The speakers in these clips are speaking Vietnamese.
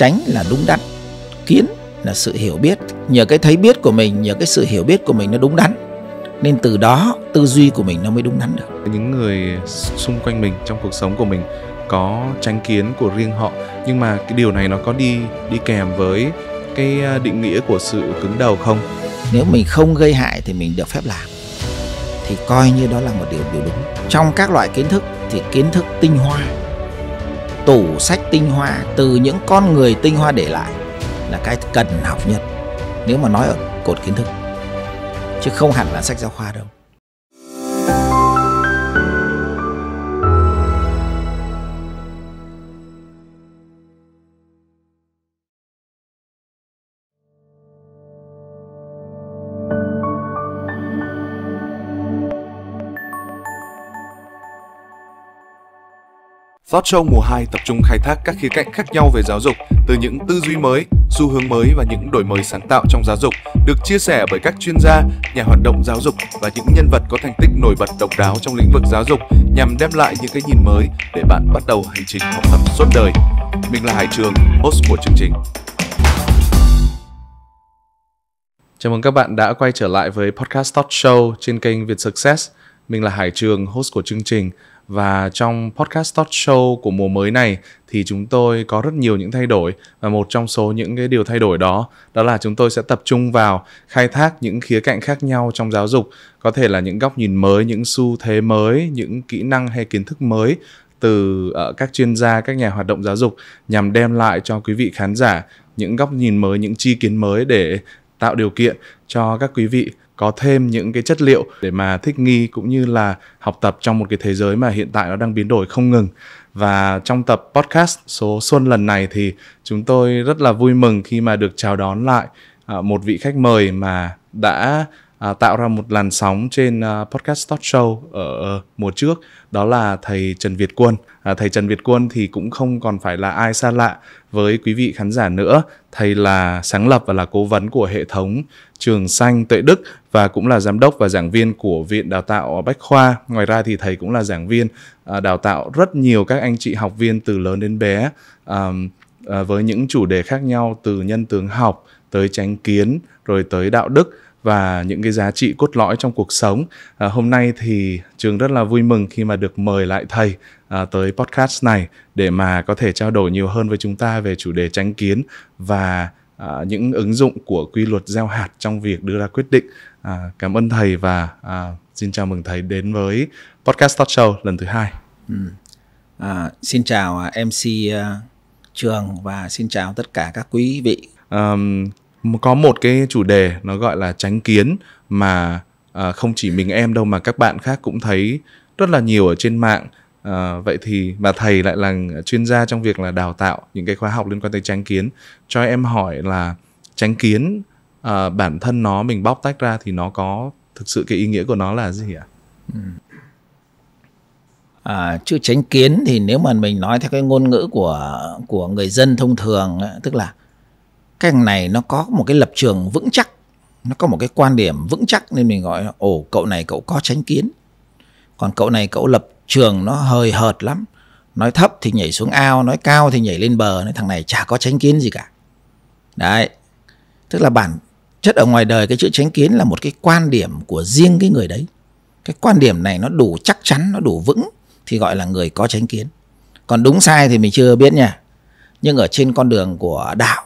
tránh là đúng đắn kiến là sự hiểu biết nhờ cái thấy biết của mình nhờ cái sự hiểu biết của mình nó đúng đắn nên từ đó tư duy của mình nó mới đúng đắn được những người xung quanh mình trong cuộc sống của mình có tránh kiến của riêng họ nhưng mà cái điều này nó có đi đi kèm với cái à, định nghĩa của sự cứng đầu không nếu mình không gây hại thì mình được phép làm thì coi như đó là một điều điều đúng trong các loại kiến thức thì kiến thức tinh hoa tủ sách tinh hoa từ những con người tinh hoa để lại là cái cần học nhất nếu mà nói ở cột kiến thức chứ không hẳn là sách giáo khoa đâu Thought Show mùa 2 tập trung khai thác các khía cạnh khác nhau về giáo dục, từ những tư duy mới, xu hướng mới và những đổi mới sáng tạo trong giáo dục, được chia sẻ bởi các chuyên gia, nhà hoạt động giáo dục và những nhân vật có thành tích nổi bật độc đáo trong lĩnh vực giáo dục nhằm đem lại những cái nhìn mới để bạn bắt đầu hành trình học tập suốt đời. Mình là Hải Trường, host của chương trình. Chào mừng các bạn đã quay trở lại với podcast Thought Show trên kênh Việt Success. Mình là Hải Trường, host của chương trình và trong podcast talk show của mùa mới này thì chúng tôi có rất nhiều những thay đổi và một trong số những cái điều thay đổi đó đó là chúng tôi sẽ tập trung vào khai thác những khía cạnh khác nhau trong giáo dục có thể là những góc nhìn mới những xu thế mới những kỹ năng hay kiến thức mới từ uh, các chuyên gia các nhà hoạt động giáo dục nhằm đem lại cho quý vị khán giả những góc nhìn mới những chi kiến mới để tạo điều kiện cho các quý vị có thêm những cái chất liệu để mà thích nghi cũng như là học tập trong một cái thế giới mà hiện tại nó đang biến đổi không ngừng và trong tập podcast số xuân lần này thì chúng tôi rất là vui mừng khi mà được chào đón lại à, một vị khách mời mà đã à, tạo ra một làn sóng trên à, podcast talk show ở, ở ờ, mùa trước đó là thầy Trần Việt Quân. À, thầy Trần Việt Quân thì cũng không còn phải là ai xa lạ với quý vị khán giả nữa. Thầy là sáng lập và là cố vấn của hệ thống Trường Xanh Tuệ Đức và cũng là giám đốc và giảng viên của Viện Đào tạo Bách Khoa. Ngoài ra thì thầy cũng là giảng viên à, đào tạo rất nhiều các anh chị học viên từ lớn đến bé à, với những chủ đề khác nhau từ nhân tướng học tới tránh kiến rồi tới đạo đức và những cái giá trị cốt lõi trong cuộc sống. À, hôm nay thì trường rất là vui mừng khi mà được mời lại thầy à, tới podcast này để mà có thể trao đổi nhiều hơn với chúng ta về chủ đề tránh kiến và à, những ứng dụng của quy luật gieo hạt trong việc đưa ra quyết định. À, cảm ơn thầy và à, xin chào mừng thầy đến với podcast talk show lần thứ hai. Ừ. À, xin chào à, MC uh, à, Trường và xin chào tất cả các quý vị. Um, có một cái chủ đề nó gọi là tránh kiến mà à, không chỉ mình em đâu mà các bạn khác cũng thấy rất là nhiều ở trên mạng à, vậy thì mà thầy lại là chuyên gia trong việc là đào tạo những cái khóa học liên quan tới tránh kiến cho em hỏi là tránh kiến à, bản thân nó mình bóc tách ra thì nó có thực sự cái ý nghĩa của nó là gì ạ À, chữ tránh kiến thì nếu mà mình nói theo cái ngôn ngữ của của người dân thông thường tức là cái thằng này nó có một cái lập trường vững chắc nó có một cái quan điểm vững chắc nên mình gọi là ồ cậu này cậu có tránh kiến còn cậu này cậu lập trường nó hơi hợt lắm nói thấp thì nhảy xuống ao nói cao thì nhảy lên bờ nói thằng này chả có tránh kiến gì cả đấy tức là bản chất ở ngoài đời cái chữ tránh kiến là một cái quan điểm của riêng cái người đấy cái quan điểm này nó đủ chắc chắn nó đủ vững thì gọi là người có tránh kiến còn đúng sai thì mình chưa biết nha nhưng ở trên con đường của đạo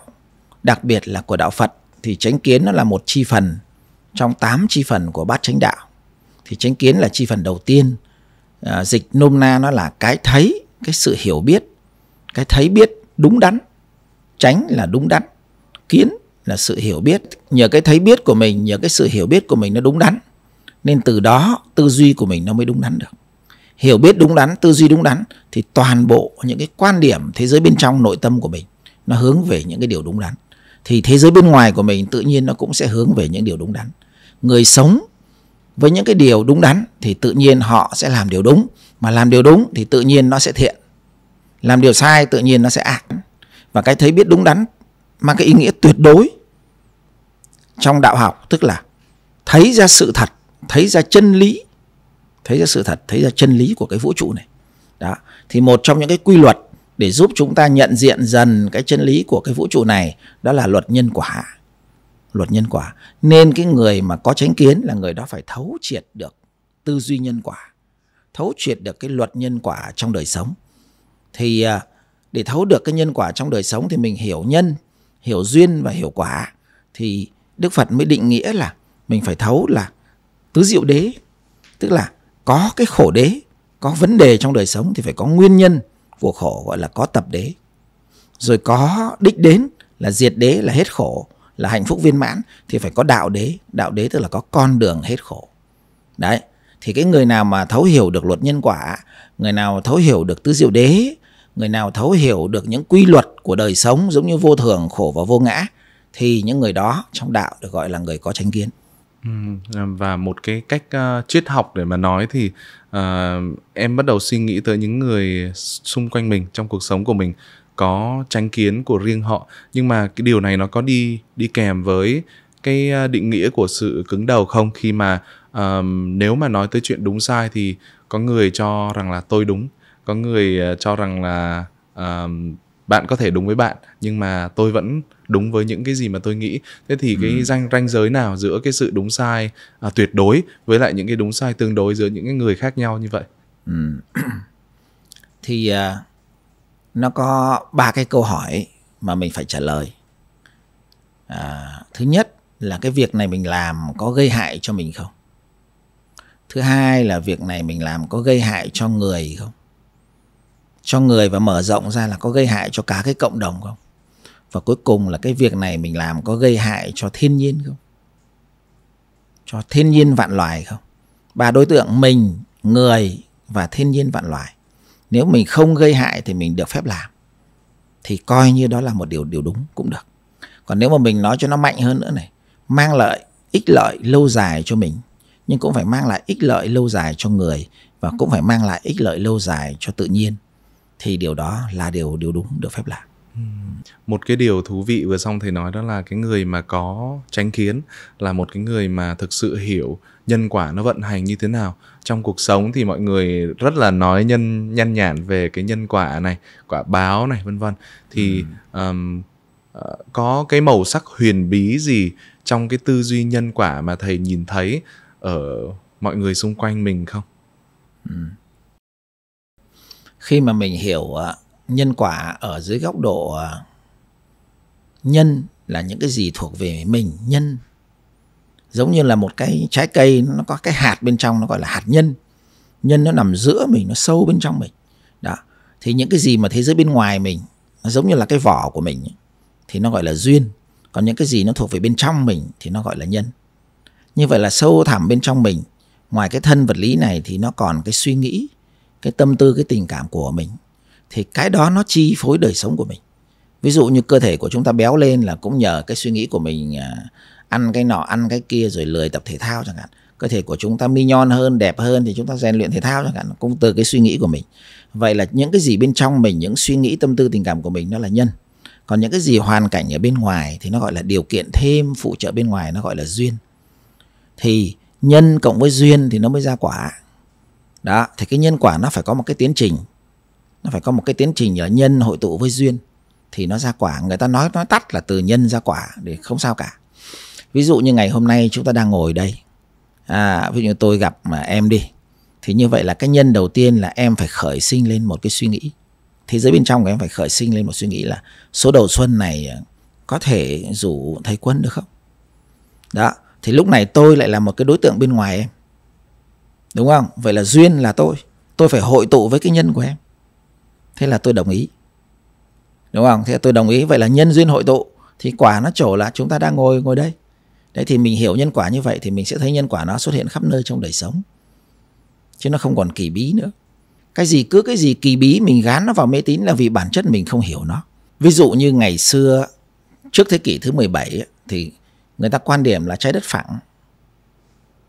đặc biệt là của đạo Phật thì chánh kiến nó là một chi phần trong 8 chi phần của bát chánh đạo. Thì chánh kiến là chi phần đầu tiên. À, dịch nôm na nó là cái thấy, cái sự hiểu biết, cái thấy biết đúng đắn. Chánh là đúng đắn, kiến là sự hiểu biết. Nhờ cái thấy biết của mình, nhờ cái sự hiểu biết của mình nó đúng đắn. Nên từ đó tư duy của mình nó mới đúng đắn được. Hiểu biết đúng đắn, tư duy đúng đắn thì toàn bộ những cái quan điểm thế giới bên trong nội tâm của mình nó hướng về những cái điều đúng đắn thì thế giới bên ngoài của mình tự nhiên nó cũng sẽ hướng về những điều đúng đắn người sống với những cái điều đúng đắn thì tự nhiên họ sẽ làm điều đúng mà làm điều đúng thì tự nhiên nó sẽ thiện làm điều sai tự nhiên nó sẽ ác và cái thấy biết đúng đắn mang cái ý nghĩa tuyệt đối trong đạo học tức là thấy ra sự thật thấy ra chân lý thấy ra sự thật thấy ra chân lý của cái vũ trụ này đó thì một trong những cái quy luật để giúp chúng ta nhận diện dần cái chân lý của cái vũ trụ này đó là luật nhân quả luật nhân quả nên cái người mà có chánh kiến là người đó phải thấu triệt được tư duy nhân quả thấu triệt được cái luật nhân quả trong đời sống thì à, để thấu được cái nhân quả trong đời sống thì mình hiểu nhân hiểu duyên và hiểu quả thì đức phật mới định nghĩa là mình phải thấu là tứ diệu đế tức là có cái khổ đế có vấn đề trong đời sống thì phải có nguyên nhân của khổ gọi là có tập đế rồi có đích đến là diệt đế là hết khổ là hạnh phúc viên mãn thì phải có đạo đế đạo đế tức là có con đường hết khổ đấy thì cái người nào mà thấu hiểu được luật nhân quả người nào thấu hiểu được tứ diệu đế người nào thấu hiểu được những quy luật của đời sống giống như vô thường khổ và vô ngã thì những người đó trong đạo được gọi là người có tranh kiến ừ, và một cái cách uh, triết học để mà nói thì à, em bắt đầu suy nghĩ tới những người xung quanh mình trong cuộc sống của mình có tránh kiến của riêng họ nhưng mà cái điều này nó có đi đi kèm với cái ờ, định nghĩa của sự cứng đầu không khi mà um, nếu mà nói tới chuyện đúng sai thì có người cho rằng là tôi đúng có người ờ, cho rằng là um, bạn có thể đúng với bạn nhưng mà tôi vẫn đúng với những cái gì mà tôi nghĩ thế thì ừ. cái ranh ranh giới nào giữa cái sự đúng sai à, tuyệt đối với lại những cái đúng sai tương đối giữa những cái người khác nhau như vậy ừ. thì à, nó có ba cái câu hỏi mà mình phải trả lời à, thứ nhất là cái việc này mình làm có gây hại cho mình không thứ hai là việc này mình làm có gây hại cho người không cho người và mở rộng ra là có gây hại cho cả cái cộng đồng không và cuối cùng là cái việc này mình làm có gây hại cho thiên nhiên không cho thiên nhiên vạn loài không ba đối tượng mình người và thiên nhiên vạn loài nếu mình không gây hại thì mình được phép làm thì coi như đó là một điều điều đúng cũng được còn nếu mà mình nói cho nó mạnh hơn nữa này mang lợi ích lợi lâu dài cho mình nhưng cũng phải mang lại ích lợi lâu dài cho người và cũng phải mang lại ích lợi lâu dài cho tự nhiên thì điều đó là điều điều đúng được phép làm một cái điều thú vị vừa xong thầy nói đó là cái người mà có tránh kiến là một cái người mà thực sự hiểu nhân quả nó vận hành như thế nào trong cuộc sống thì mọi người rất là nói nhân nhăn nhản về cái nhân quả này quả báo này vân vân thì ừ. um, có cái màu sắc huyền bí gì trong cái tư duy nhân quả mà thầy nhìn thấy ở mọi người xung quanh mình không ừ. khi mà mình hiểu ờ, nhân quả ở dưới góc độ ờ, nhân là những cái gì thuộc về mình nhân giống như là một cái trái cây nó có cái hạt bên trong nó gọi là hạt nhân nhân nó nằm giữa mình nó sâu bên trong mình đó thì những cái gì mà thế giới bên ngoài mình nó giống như là cái vỏ của mình thì nó gọi là duyên còn những cái gì nó thuộc về bên trong mình thì nó gọi là nhân như vậy là sâu thẳm bên trong mình ngoài cái thân vật lý này thì nó còn cái suy nghĩ cái tâm tư cái tình cảm của mình thì cái đó nó chi phối đời sống của mình ví dụ như cơ thể của chúng ta béo lên là cũng nhờ cái suy nghĩ của mình à, ăn cái nọ ăn cái kia rồi lười tập thể thao chẳng hạn cơ thể của chúng ta mi nhon hơn đẹp hơn thì chúng ta rèn luyện thể thao chẳng hạn cũng từ cái suy nghĩ của mình vậy là những cái gì bên trong mình những suy nghĩ tâm tư tình cảm của mình nó là nhân còn những cái gì hoàn cảnh ở bên ngoài thì nó gọi là điều kiện thêm phụ trợ bên ngoài nó gọi là duyên thì nhân cộng với duyên thì nó mới ra quả đó thì cái nhân quả nó phải có một cái tiến trình nó phải có một cái tiến trình ở nhân hội tụ với duyên thì nó ra quả người ta nói nói tắt là từ nhân ra quả để không sao cả ví dụ như ngày hôm nay chúng ta đang ngồi đây à, ví dụ như tôi gặp mà em đi thì như vậy là cái nhân đầu tiên là em phải khởi sinh lên một cái suy nghĩ thế giới bên trong của em phải khởi sinh lên một suy nghĩ là số đầu xuân này có thể rủ thầy quân được không đó thì lúc này tôi lại là một cái đối tượng bên ngoài em đúng không vậy là duyên là tôi tôi phải hội tụ với cái nhân của em thế là tôi đồng ý đúng không thế là tôi đồng ý vậy là nhân duyên hội tụ thì quả nó trổ là chúng ta đang ngồi ngồi đây đấy thì mình hiểu nhân quả như vậy thì mình sẽ thấy nhân quả nó xuất hiện khắp nơi trong đời sống chứ nó không còn kỳ bí nữa cái gì cứ cái gì kỳ bí mình gán nó vào mê tín là vì bản chất mình không hiểu nó ví dụ như ngày xưa trước thế kỷ thứ 17 thì người ta quan điểm là trái đất phẳng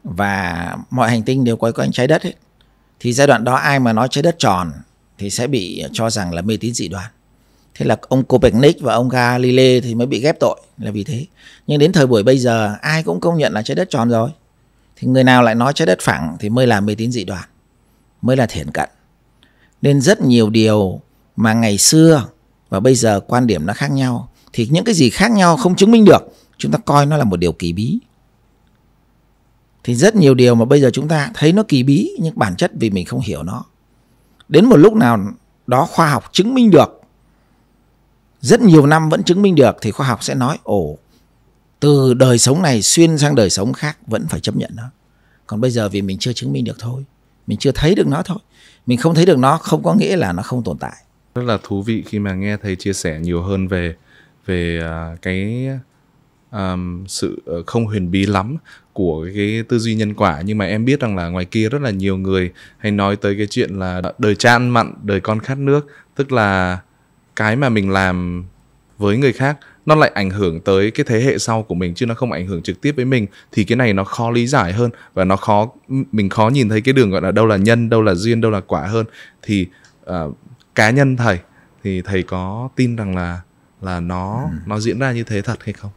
và mọi hành tinh đều quay quanh trái đất ấy. thì giai đoạn đó ai mà nói trái đất tròn thì sẽ bị cho rằng là mê tín dị đoan thế là ông Copernic và ông Galilei thì mới bị ghép tội là vì thế nhưng đến thời buổi bây giờ ai cũng công nhận là trái đất tròn rồi thì người nào lại nói trái đất phẳng thì mới là mê tín dị đoan mới là thiển cận nên rất nhiều điều mà ngày xưa và bây giờ quan điểm nó khác nhau thì những cái gì khác nhau không chứng minh được chúng ta coi nó là một điều kỳ bí thì rất nhiều điều mà bây giờ chúng ta thấy nó kỳ bí nhưng bản chất vì mình không hiểu nó đến một lúc nào đó khoa học chứng minh được rất nhiều năm vẫn chứng minh được thì khoa học sẽ nói ồ từ đời sống này xuyên sang đời sống khác vẫn phải chấp nhận nó còn bây giờ vì mình chưa chứng minh được thôi mình chưa thấy được nó thôi mình không thấy được nó không có nghĩa là nó không tồn tại rất là thú vị khi mà nghe thầy chia sẻ nhiều hơn về về à, cái um, sự ờ, không huyền bí lắm của cái tư duy nhân quả nhưng mà em biết rằng là ngoài kia rất là nhiều người hay nói tới cái chuyện là đời cha ăn mặn đời con khát nước tức là cái mà mình làm với người khác nó lại ảnh hưởng tới cái thế hệ sau của mình chứ nó không ảnh hưởng trực tiếp với mình thì cái này nó khó lý giải hơn và nó khó mình khó nhìn thấy cái đường gọi là đâu là nhân đâu là duyên đâu là quả hơn thì uh, cá nhân thầy thì thầy có tin rằng là là nó ừ. nó diễn ra như thế thật hay không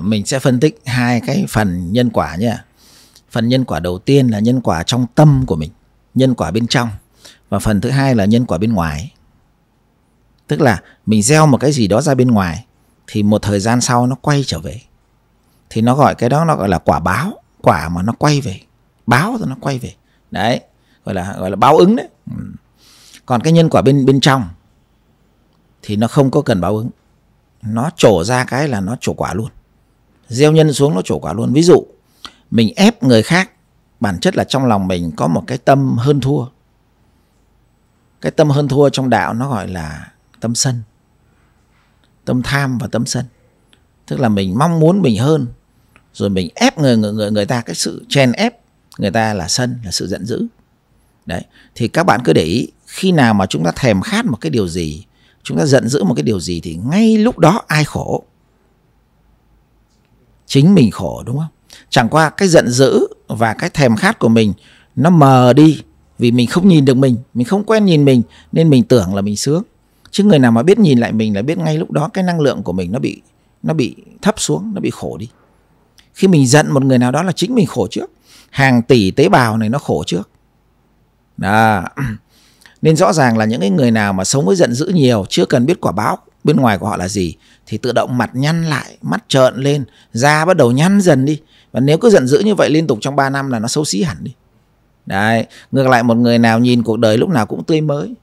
mình sẽ phân tích hai cái phần nhân quả nha phần nhân quả đầu tiên là nhân quả trong tâm của mình nhân quả bên trong và phần thứ hai là nhân quả bên ngoài tức là mình gieo một cái gì đó ra bên ngoài thì một thời gian sau nó quay trở về thì nó gọi cái đó nó gọi là quả báo quả mà nó quay về báo rồi nó quay về đấy gọi là gọi là báo ứng đấy ừ. còn cái nhân quả bên bên trong thì nó không có cần báo ứng nó trổ ra cái là nó trổ quả luôn gieo nhân xuống nó trổ quả luôn ví dụ mình ép người khác bản chất là trong lòng mình có một cái tâm hơn thua cái tâm hơn thua trong đạo nó gọi là tâm sân tâm tham và tâm sân tức là mình mong muốn mình hơn rồi mình ép người người người, người ta cái sự chèn ép người ta là sân là sự giận dữ đấy thì các bạn cứ để ý khi nào mà chúng ta thèm khát một cái điều gì chúng ta giận dữ một cái điều gì thì ngay lúc đó ai khổ chính mình khổ đúng không chẳng qua cái giận dữ và cái thèm khát của mình nó mờ đi vì mình không nhìn được mình mình không quen nhìn mình nên mình tưởng là mình sướng chứ người nào mà biết nhìn lại mình là biết ngay lúc đó cái năng lượng của mình nó bị nó bị thấp xuống nó bị khổ đi khi mình giận một người nào đó là chính mình khổ trước hàng tỷ tế bào này nó khổ trước đó. nên rõ ràng là những cái người nào mà sống với giận dữ nhiều chưa cần biết quả báo bên ngoài của họ là gì thì tự động mặt nhăn lại mắt trợn lên da bắt đầu nhăn dần đi và nếu cứ giận dữ như vậy liên tục trong 3 năm là nó xấu xí hẳn đi đấy ngược lại một người nào nhìn cuộc đời lúc nào cũng tươi mới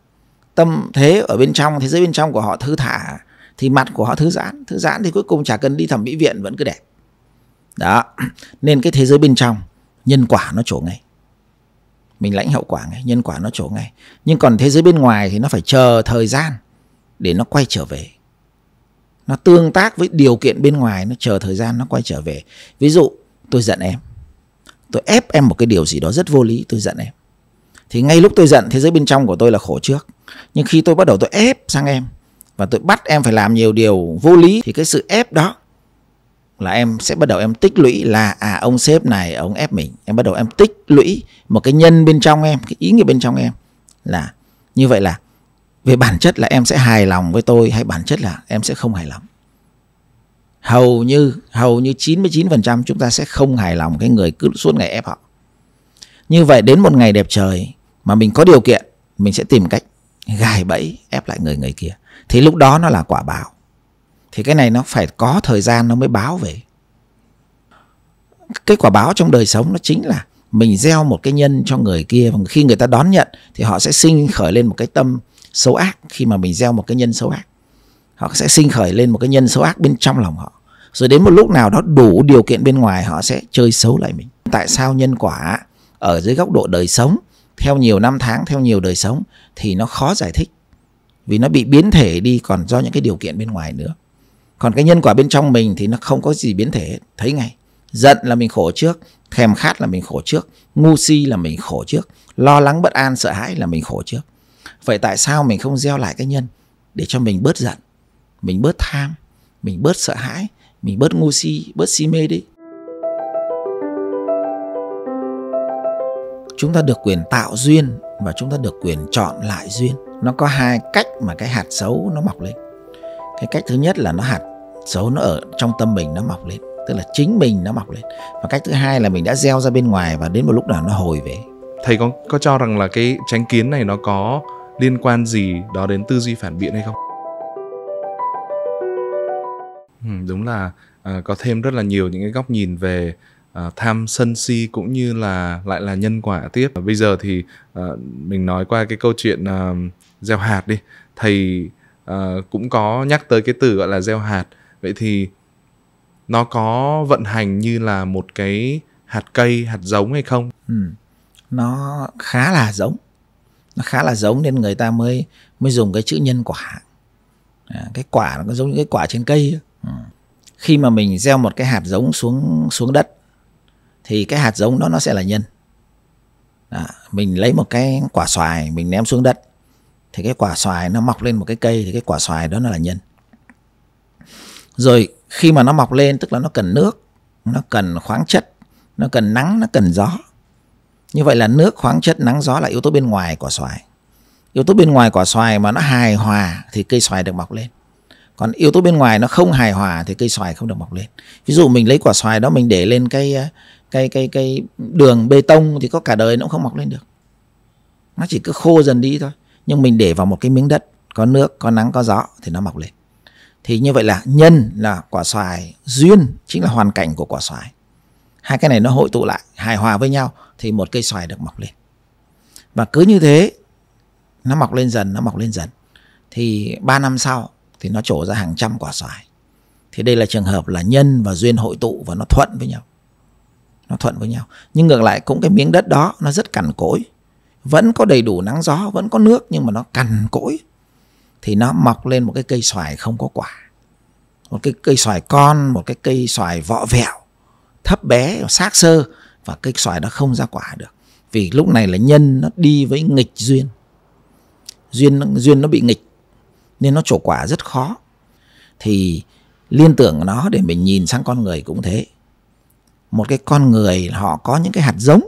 tâm thế ở bên trong thế giới bên trong của họ thư thả thì mặt của họ thư giãn thư giãn thì cuối cùng chả cần đi thẩm mỹ viện vẫn cứ đẹp đó nên cái thế giới bên trong nhân quả nó trổ ngay mình lãnh hậu quả ngay nhân quả nó trổ ngay nhưng còn thế giới bên ngoài thì nó phải chờ thời gian để nó quay trở về nó tương tác với điều kiện bên ngoài nó chờ thời gian nó quay trở về ví dụ tôi giận em tôi ép em một cái điều gì đó rất vô lý tôi giận em thì ngay lúc tôi giận thế giới bên trong của tôi là khổ trước nhưng khi tôi bắt đầu tôi ép sang em và tôi bắt em phải làm nhiều điều vô lý thì cái sự ép đó là em sẽ bắt đầu em tích lũy là à ông sếp này ông ép mình em bắt đầu em tích lũy một cái nhân bên trong em cái ý nghĩa bên trong em là như vậy là về bản chất là em sẽ hài lòng với tôi hay bản chất là em sẽ không hài lòng hầu như hầu như 99% chúng ta sẽ không hài lòng cái người cứ suốt ngày ép họ như vậy đến một ngày đẹp trời mà mình có điều kiện mình sẽ tìm cách gài bẫy ép lại người người kia thì lúc đó nó là quả báo thì cái này nó phải có thời gian nó mới báo về cái quả báo trong đời sống nó chính là mình gieo một cái nhân cho người kia và khi người ta đón nhận thì họ sẽ sinh khởi lên một cái tâm xấu ác khi mà mình gieo một cái nhân xấu ác họ sẽ sinh khởi lên một cái nhân xấu ác bên trong lòng họ rồi đến một lúc nào đó đủ điều kiện bên ngoài họ sẽ chơi xấu lại mình tại sao nhân quả ở dưới góc độ đời sống theo nhiều năm tháng theo nhiều đời sống thì nó khó giải thích vì nó bị biến thể đi còn do những cái điều kiện bên ngoài nữa còn cái nhân quả bên trong mình thì nó không có gì biến thể thấy ngay giận là mình khổ trước thèm khát là mình khổ trước ngu si là mình khổ trước lo lắng bất an sợ hãi là mình khổ trước vậy tại sao mình không gieo lại cái nhân để cho mình bớt giận mình bớt tham mình bớt sợ hãi mình bớt ngu si bớt si mê đi chúng ta được quyền tạo duyên và chúng ta được quyền chọn lại duyên nó có hai cách mà cái hạt xấu nó mọc lên cái cách thứ nhất là nó hạt xấu nó ở trong tâm mình nó mọc lên tức là chính mình nó mọc lên và cách thứ hai là mình đã gieo ra bên ngoài và đến một lúc nào nó hồi về thầy có có cho rằng là cái tránh kiến này nó có liên quan gì đó đến tư duy phản biện hay không ừ, đúng là à, có thêm rất là nhiều những cái góc nhìn về à, tham sân si cũng như là lại là nhân quả tiếp bây giờ thì à, mình nói qua cái câu chuyện à, gieo hạt đi thầy à, cũng có nhắc tới cái từ gọi là gieo hạt vậy thì nó có vận hành như là một cái hạt cây hạt giống hay không ừ. nó khá là giống nó khá là giống nên người ta mới mới dùng cái chữ nhân quả à, cái quả nó giống những cái quả trên cây ừ. khi mà mình gieo một cái hạt giống xuống xuống đất thì cái hạt giống đó nó sẽ là nhân à, mình lấy một cái quả xoài mình ném xuống đất thì cái quả xoài nó mọc lên một cái cây thì cái quả xoài đó nó là nhân rồi khi mà nó mọc lên tức là nó cần nước nó cần khoáng chất nó cần nắng nó cần gió như vậy là nước, khoáng chất, nắng, gió là yếu tố bên ngoài của xoài. Yếu tố bên ngoài của xoài mà nó hài hòa thì cây xoài được mọc lên. Còn yếu tố bên ngoài nó không hài hòa thì cây xoài không được mọc lên. Ví dụ mình lấy quả xoài đó mình để lên cây cây cây cái đường bê tông thì có cả đời nó cũng không mọc lên được. Nó chỉ cứ khô dần đi thôi. Nhưng mình để vào một cái miếng đất có nước, có nắng, có gió thì nó mọc lên. Thì như vậy là nhân là quả xoài, duyên chính là hoàn cảnh của quả xoài. Hai cái này nó hội tụ lại, hài hòa với nhau thì một cây xoài được mọc lên và cứ như thế nó mọc lên dần nó mọc lên dần thì 3 năm sau thì nó trổ ra hàng trăm quả xoài thì đây là trường hợp là nhân và duyên hội tụ và nó thuận với nhau nó thuận với nhau nhưng ngược lại cũng cái miếng đất đó nó rất cằn cỗi vẫn có đầy đủ nắng gió vẫn có nước nhưng mà nó cằn cỗi thì nó mọc lên một cái cây xoài không có quả một cái cây xoài con một cái cây xoài vọ vẹo thấp bé xác sơ và cây xoài nó không ra quả được vì lúc này là nhân nó đi với nghịch duyên duyên duyên nó bị nghịch nên nó trổ quả rất khó thì liên tưởng nó để mình nhìn sang con người cũng thế một cái con người họ có những cái hạt giống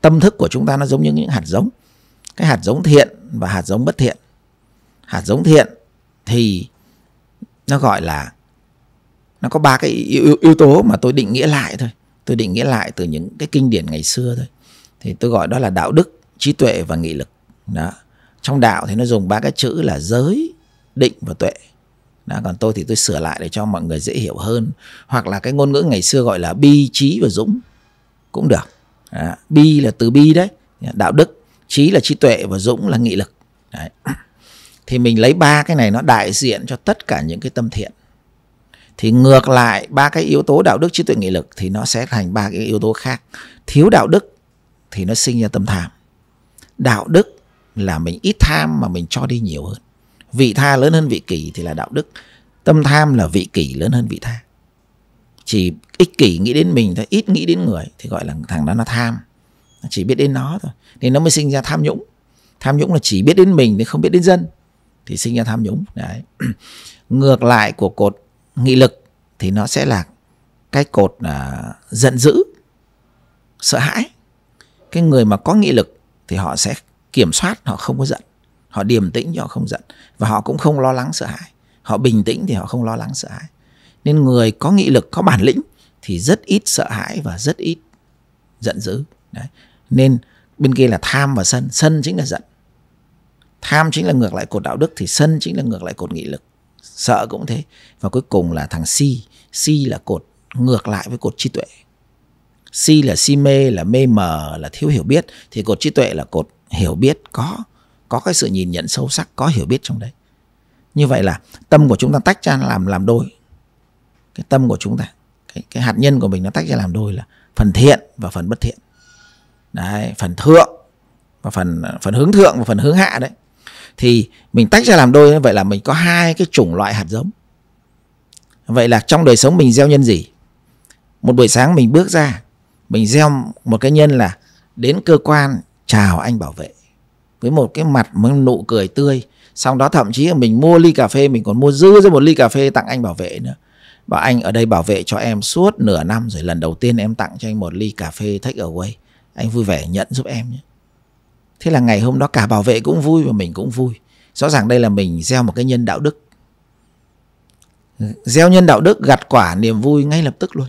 tâm thức của chúng ta nó giống như những hạt giống cái hạt giống thiện và hạt giống bất thiện hạt giống thiện thì nó gọi là nó có ba cái yếu, yếu, yếu tố mà tôi định nghĩa lại thôi tôi định nghĩa lại từ những cái kinh điển ngày xưa thôi thì tôi gọi đó là đạo đức trí tuệ và nghị lực đó trong đạo thì nó dùng ba cái chữ là giới định và tuệ đó, còn tôi thì tôi sửa lại để cho mọi người dễ hiểu hơn hoặc là cái ngôn ngữ ngày xưa gọi là bi trí và dũng cũng được đó, bi là từ bi đấy đạo đức trí là trí tuệ và dũng là nghị lực đấy. thì mình lấy ba cái này nó đại diện cho tất cả những cái tâm thiện thì ngược lại ba cái yếu tố đạo đức trí tuệ nghị lực thì nó sẽ thành ba cái yếu tố khác thiếu đạo đức thì nó sinh ra tâm tham đạo đức là mình ít tham mà mình cho đi nhiều hơn vị tha lớn hơn vị kỷ thì là đạo đức tâm tham là vị kỷ lớn hơn vị tha chỉ ích kỷ nghĩ đến mình thôi ít nghĩ đến người thì gọi là thằng đó nó tham chỉ biết đến nó thôi nên nó mới sinh ra tham nhũng tham nhũng là chỉ biết đến mình thì không biết đến dân thì sinh ra tham nhũng đấy ngược lại của cột nghị lực thì nó sẽ là cái cột à, giận dữ sợ hãi cái người mà có nghị lực thì họ sẽ kiểm soát họ không có giận họ điềm tĩnh họ không giận và họ cũng không lo lắng sợ hãi họ bình tĩnh thì họ không lo lắng sợ hãi nên người có nghị lực có bản lĩnh thì rất ít sợ hãi và rất ít giận dữ đấy nên bên kia là tham và sân sân chính là giận tham chính là ngược lại cột đạo đức thì sân chính là ngược lại cột nghị lực sợ cũng thế và cuối cùng là thằng si si là cột ngược lại với cột trí tuệ si là si mê là mê mờ là thiếu hiểu biết thì cột trí tuệ là cột hiểu biết có có cái sự nhìn nhận sâu sắc có hiểu biết trong đấy như vậy là tâm của chúng ta tách ra làm làm đôi cái tâm của chúng ta cái, cái hạt nhân của mình nó tách ra làm đôi là phần thiện và phần bất thiện đấy phần thượng và phần phần hướng thượng và phần hướng hạ đấy thì mình tách ra làm đôi vậy là mình có hai cái chủng loại hạt giống vậy là trong đời sống mình gieo nhân gì một buổi sáng mình bước ra mình gieo một cái nhân là đến cơ quan chào anh bảo vệ với một cái mặt một nụ cười tươi sau đó thậm chí là mình mua ly cà phê mình còn mua dư ra một ly cà phê tặng anh bảo vệ nữa bảo anh ở đây bảo vệ cho em suốt nửa năm rồi lần đầu tiên em tặng cho anh một ly cà phê take away anh vui vẻ nhận giúp em nhé thế là ngày hôm đó cả bảo vệ cũng vui và mình cũng vui rõ ràng đây là mình gieo một cái nhân đạo đức gieo nhân đạo đức gặt quả niềm vui ngay lập tức luôn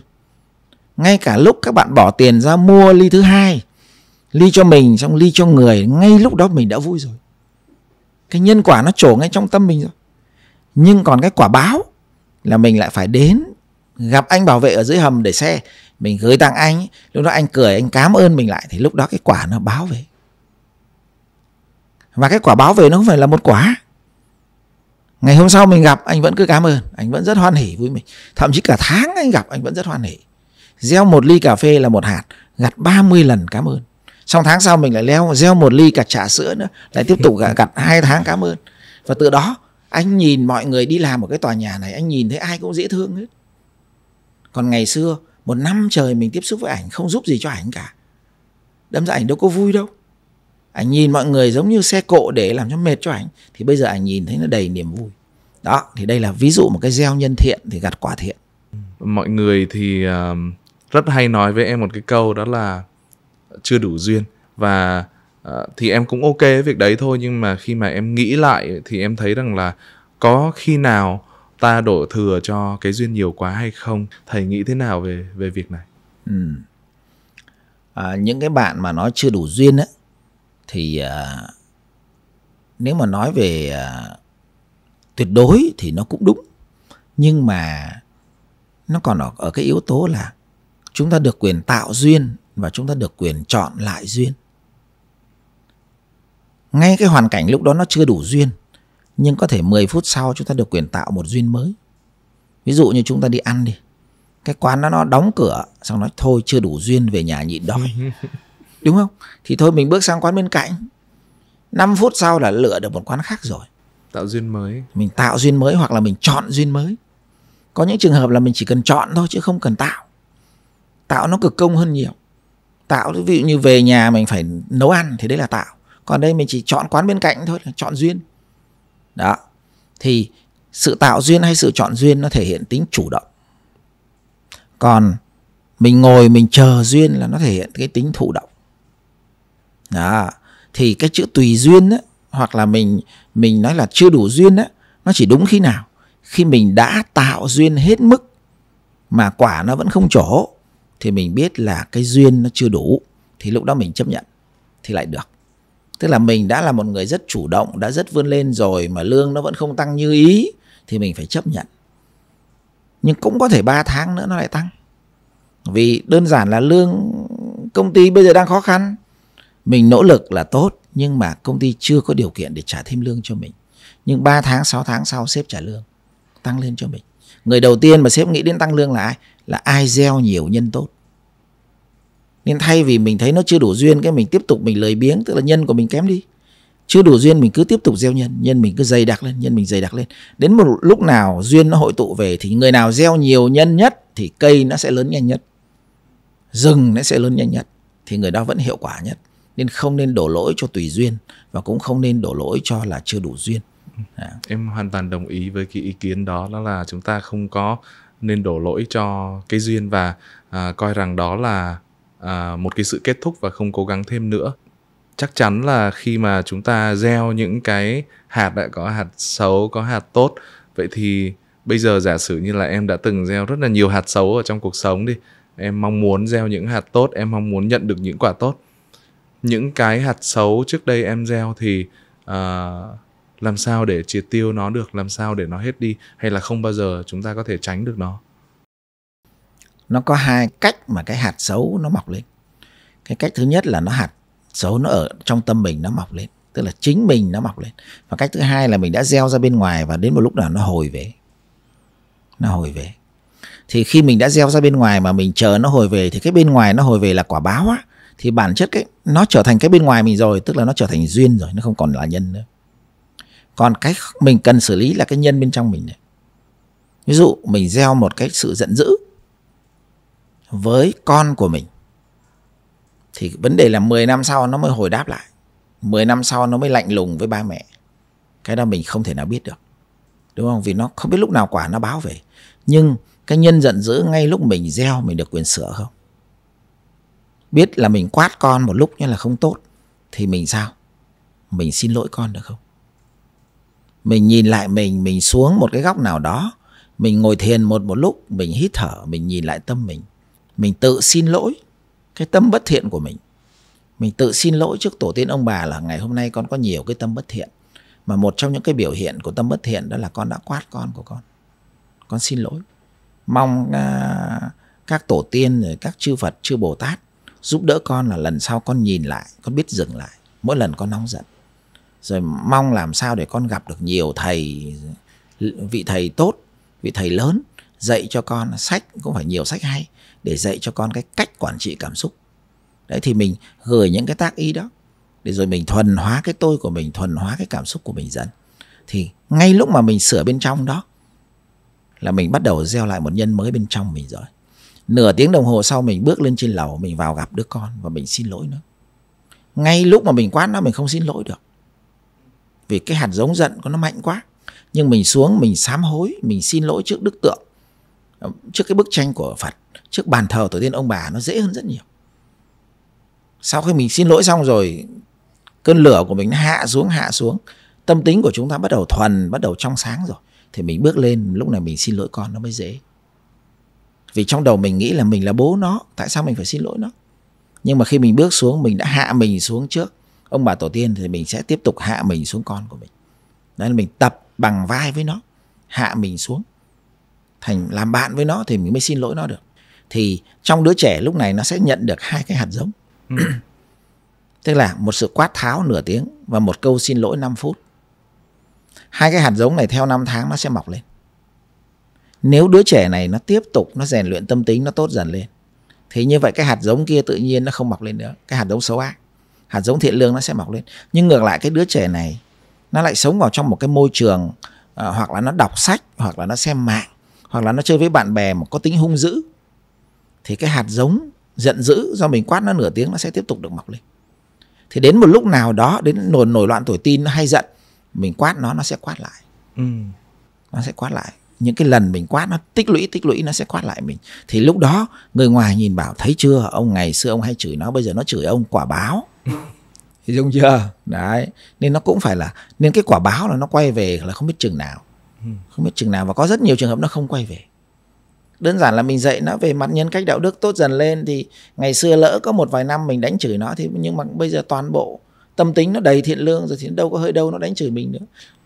ngay cả lúc các bạn bỏ tiền ra mua ly thứ hai ly cho mình xong ly cho người ngay lúc đó mình đã vui rồi cái nhân quả nó trổ ngay trong tâm mình rồi nhưng còn cái quả báo là mình lại phải đến gặp anh bảo vệ ở dưới hầm để xe mình gửi tặng anh lúc đó anh cười anh cảm ơn mình lại thì lúc đó cái quả nó báo về và cái quả báo về nó không phải là một quả ngày hôm sau mình gặp anh vẫn cứ cảm ơn anh vẫn rất hoan hỉ với mình thậm chí cả tháng anh gặp anh vẫn rất hoan hỉ gieo một ly cà phê là một hạt gặt 30 lần cảm ơn xong tháng sau mình lại leo gieo một ly cà trà sữa nữa lại tiếp tục gặt hai tháng cảm ơn và từ đó anh nhìn mọi người đi làm ở cái tòa nhà này anh nhìn thấy ai cũng dễ thương hết còn ngày xưa một năm trời mình tiếp xúc với ảnh không giúp gì cho ảnh cả đâm ra ảnh đâu có vui đâu anh à, nhìn mọi người giống như xe cộ để làm cho mệt cho ảnh thì bây giờ anh nhìn thấy nó đầy niềm vui đó thì đây là ví dụ một cái gieo nhân thiện thì gặt quả thiện mọi người thì uh, rất hay nói với em một cái câu đó là chưa đủ duyên và uh, thì em cũng ok với việc đấy thôi nhưng mà khi mà em nghĩ lại thì em thấy rằng là có khi nào ta đổ thừa cho cái duyên nhiều quá hay không thầy nghĩ thế nào về về việc này ừ. à, những cái bạn mà nó chưa đủ duyên ấy, thì à, nếu mà nói về à, tuyệt đối thì nó cũng đúng nhưng mà nó còn ở, ở cái yếu tố là chúng ta được quyền tạo duyên và chúng ta được quyền chọn lại duyên ngay cái hoàn cảnh lúc đó nó chưa đủ duyên nhưng có thể 10 phút sau chúng ta được quyền tạo một duyên mới ví dụ như chúng ta đi ăn đi cái quán đó nó đóng cửa xong nói thôi chưa đủ duyên về nhà nhịn đói đúng không thì thôi mình bước sang quán bên cạnh 5 phút sau là lựa được một quán khác rồi tạo duyên mới mình tạo duyên mới hoặc là mình chọn duyên mới có những trường hợp là mình chỉ cần chọn thôi chứ không cần tạo tạo nó cực công hơn nhiều tạo ví dụ như về nhà mình phải nấu ăn thì đấy là tạo còn đây mình chỉ chọn quán bên cạnh thôi là chọn duyên đó thì sự tạo duyên hay sự chọn duyên nó thể hiện tính chủ động còn mình ngồi mình chờ duyên là nó thể hiện cái tính thụ động đó thì cái chữ tùy duyên á, hoặc là mình mình nói là chưa đủ duyên á, nó chỉ đúng khi nào khi mình đã tạo duyên hết mức mà quả nó vẫn không trổ thì mình biết là cái duyên nó chưa đủ thì lúc đó mình chấp nhận thì lại được tức là mình đã là một người rất chủ động đã rất vươn lên rồi mà lương nó vẫn không tăng như ý thì mình phải chấp nhận nhưng cũng có thể 3 tháng nữa nó lại tăng vì đơn giản là lương công ty bây giờ đang khó khăn mình nỗ lực là tốt nhưng mà công ty chưa có điều kiện để trả thêm lương cho mình nhưng 3 tháng 6 tháng sau sếp trả lương tăng lên cho mình người đầu tiên mà sếp nghĩ đến tăng lương là ai là ai gieo nhiều nhân tốt nên thay vì mình thấy nó chưa đủ duyên cái mình tiếp tục mình lời biếng tức là nhân của mình kém đi chưa đủ duyên mình cứ tiếp tục gieo nhân nhân mình cứ dày đặc lên nhân mình dày đặc lên đến một lúc nào duyên nó hội tụ về thì người nào gieo nhiều nhân nhất thì cây nó sẽ lớn nhanh nhất rừng nó sẽ lớn nhanh nhất thì người đó vẫn hiệu quả nhất nên không nên đổ lỗi cho tùy duyên và cũng không nên đổ lỗi cho là chưa đủ duyên à. em hoàn toàn đồng ý với cái ý kiến đó đó là chúng ta không có nên đổ lỗi cho cái duyên và à, coi rằng đó là à, một cái sự kết thúc và không cố gắng thêm nữa chắc chắn là khi mà chúng ta gieo những cái hạt đã có hạt xấu có hạt tốt vậy thì bây giờ giả sử như là em đã từng gieo rất là nhiều hạt xấu ở trong cuộc sống đi em mong muốn gieo những hạt tốt em mong muốn nhận được những quả tốt những cái hạt xấu trước đây em gieo thì uh, làm sao để triệt tiêu nó được làm sao để nó hết đi hay là không bao giờ chúng ta có thể tránh được nó nó có hai cách mà cái hạt xấu nó mọc lên cái cách thứ nhất là nó hạt xấu nó ở trong tâm mình nó mọc lên tức là chính mình nó mọc lên và cách thứ hai là mình đã gieo ra bên ngoài và đến một lúc nào nó hồi về nó hồi về thì khi mình đã gieo ra bên ngoài mà mình chờ nó hồi về thì cái bên ngoài nó hồi về là quả báo á thì bản chất cái nó trở thành cái bên ngoài mình rồi tức là nó trở thành duyên rồi nó không còn là nhân nữa còn cái mình cần xử lý là cái nhân bên trong mình này ví dụ mình gieo một cái sự giận dữ với con của mình thì vấn đề là 10 năm sau nó mới hồi đáp lại 10 năm sau nó mới lạnh lùng với ba mẹ cái đó mình không thể nào biết được đúng không vì nó không biết lúc nào quả nó báo về nhưng cái nhân giận dữ ngay lúc mình gieo mình được quyền sửa không biết là mình quát con một lúc như là không tốt thì mình sao mình xin lỗi con được không mình nhìn lại mình mình xuống một cái góc nào đó mình ngồi thiền một một lúc mình hít thở mình nhìn lại tâm mình mình tự xin lỗi cái tâm bất thiện của mình mình tự xin lỗi trước tổ tiên ông bà là ngày hôm nay con có nhiều cái tâm bất thiện mà một trong những cái biểu hiện của tâm bất thiện đó là con đã quát con của con con xin lỗi mong uh, các tổ tiên rồi các chư phật chư bồ tát giúp đỡ con là lần sau con nhìn lại con biết dừng lại mỗi lần con nóng giận rồi mong làm sao để con gặp được nhiều thầy vị thầy tốt vị thầy lớn dạy cho con sách cũng phải nhiều sách hay để dạy cho con cái cách quản trị cảm xúc đấy thì mình gửi những cái tác ý đó để rồi mình thuần hóa cái tôi của mình thuần hóa cái cảm xúc của mình dần thì ngay lúc mà mình sửa bên trong đó là mình bắt đầu gieo lại một nhân mới bên trong mình rồi Nửa tiếng đồng hồ sau mình bước lên trên lầu Mình vào gặp đứa con và mình xin lỗi nó Ngay lúc mà mình quát nó mình không xin lỗi được Vì cái hạt giống giận của nó mạnh quá Nhưng mình xuống mình sám hối Mình xin lỗi trước đức tượng Trước cái bức tranh của Phật Trước bàn thờ tổ tiên ông bà nó dễ hơn rất nhiều Sau khi mình xin lỗi xong rồi Cơn lửa của mình nó hạ xuống hạ xuống Tâm tính của chúng ta bắt đầu thuần Bắt đầu trong sáng rồi Thì mình bước lên lúc này mình xin lỗi con nó mới dễ vì trong đầu mình nghĩ là mình là bố nó tại sao mình phải xin lỗi nó nhưng mà khi mình bước xuống mình đã hạ mình xuống trước ông bà tổ tiên thì mình sẽ tiếp tục hạ mình xuống con của mình nên mình tập bằng vai với nó hạ mình xuống thành làm bạn với nó thì mình mới xin lỗi nó được thì trong đứa trẻ lúc này nó sẽ nhận được hai cái hạt giống ừ. tức là một sự quát tháo nửa tiếng và một câu xin lỗi 5 phút hai cái hạt giống này theo năm tháng nó sẽ mọc lên nếu đứa trẻ này nó tiếp tục nó rèn luyện tâm tính nó tốt dần lên thì như vậy cái hạt giống kia tự nhiên nó không mọc lên nữa cái hạt giống xấu ác hạt giống thiện lương nó sẽ mọc lên nhưng ngược lại cái đứa trẻ này nó lại sống vào trong một cái môi trường uh, hoặc là nó đọc sách hoặc là nó xem mạng hoặc là nó chơi với bạn bè mà có tính hung dữ thì cái hạt giống giận dữ do mình quát nó nửa tiếng nó sẽ tiếp tục được mọc lên thì đến một lúc nào đó đến nổi nổi loạn tuổi tin nó hay giận mình quát nó nó sẽ quát lại ừ. nó sẽ quát lại những cái lần mình quát nó tích lũy tích lũy nó sẽ quát lại mình thì lúc đó người ngoài nhìn bảo thấy chưa ông ngày xưa ông hay chửi nó bây giờ nó chửi ông quả báo thì đúng chưa đấy nên nó cũng phải là nên cái quả báo là nó quay về là không biết chừng nào không biết chừng nào và có rất nhiều trường hợp nó không quay về đơn giản là mình dạy nó về mặt nhân cách đạo đức tốt dần lên thì ngày xưa lỡ có một vài năm mình đánh chửi nó thì nhưng mà bây giờ toàn bộ tâm tính nó đầy thiện lương rồi thì đâu có hơi đâu nó đánh chửi mình nữa.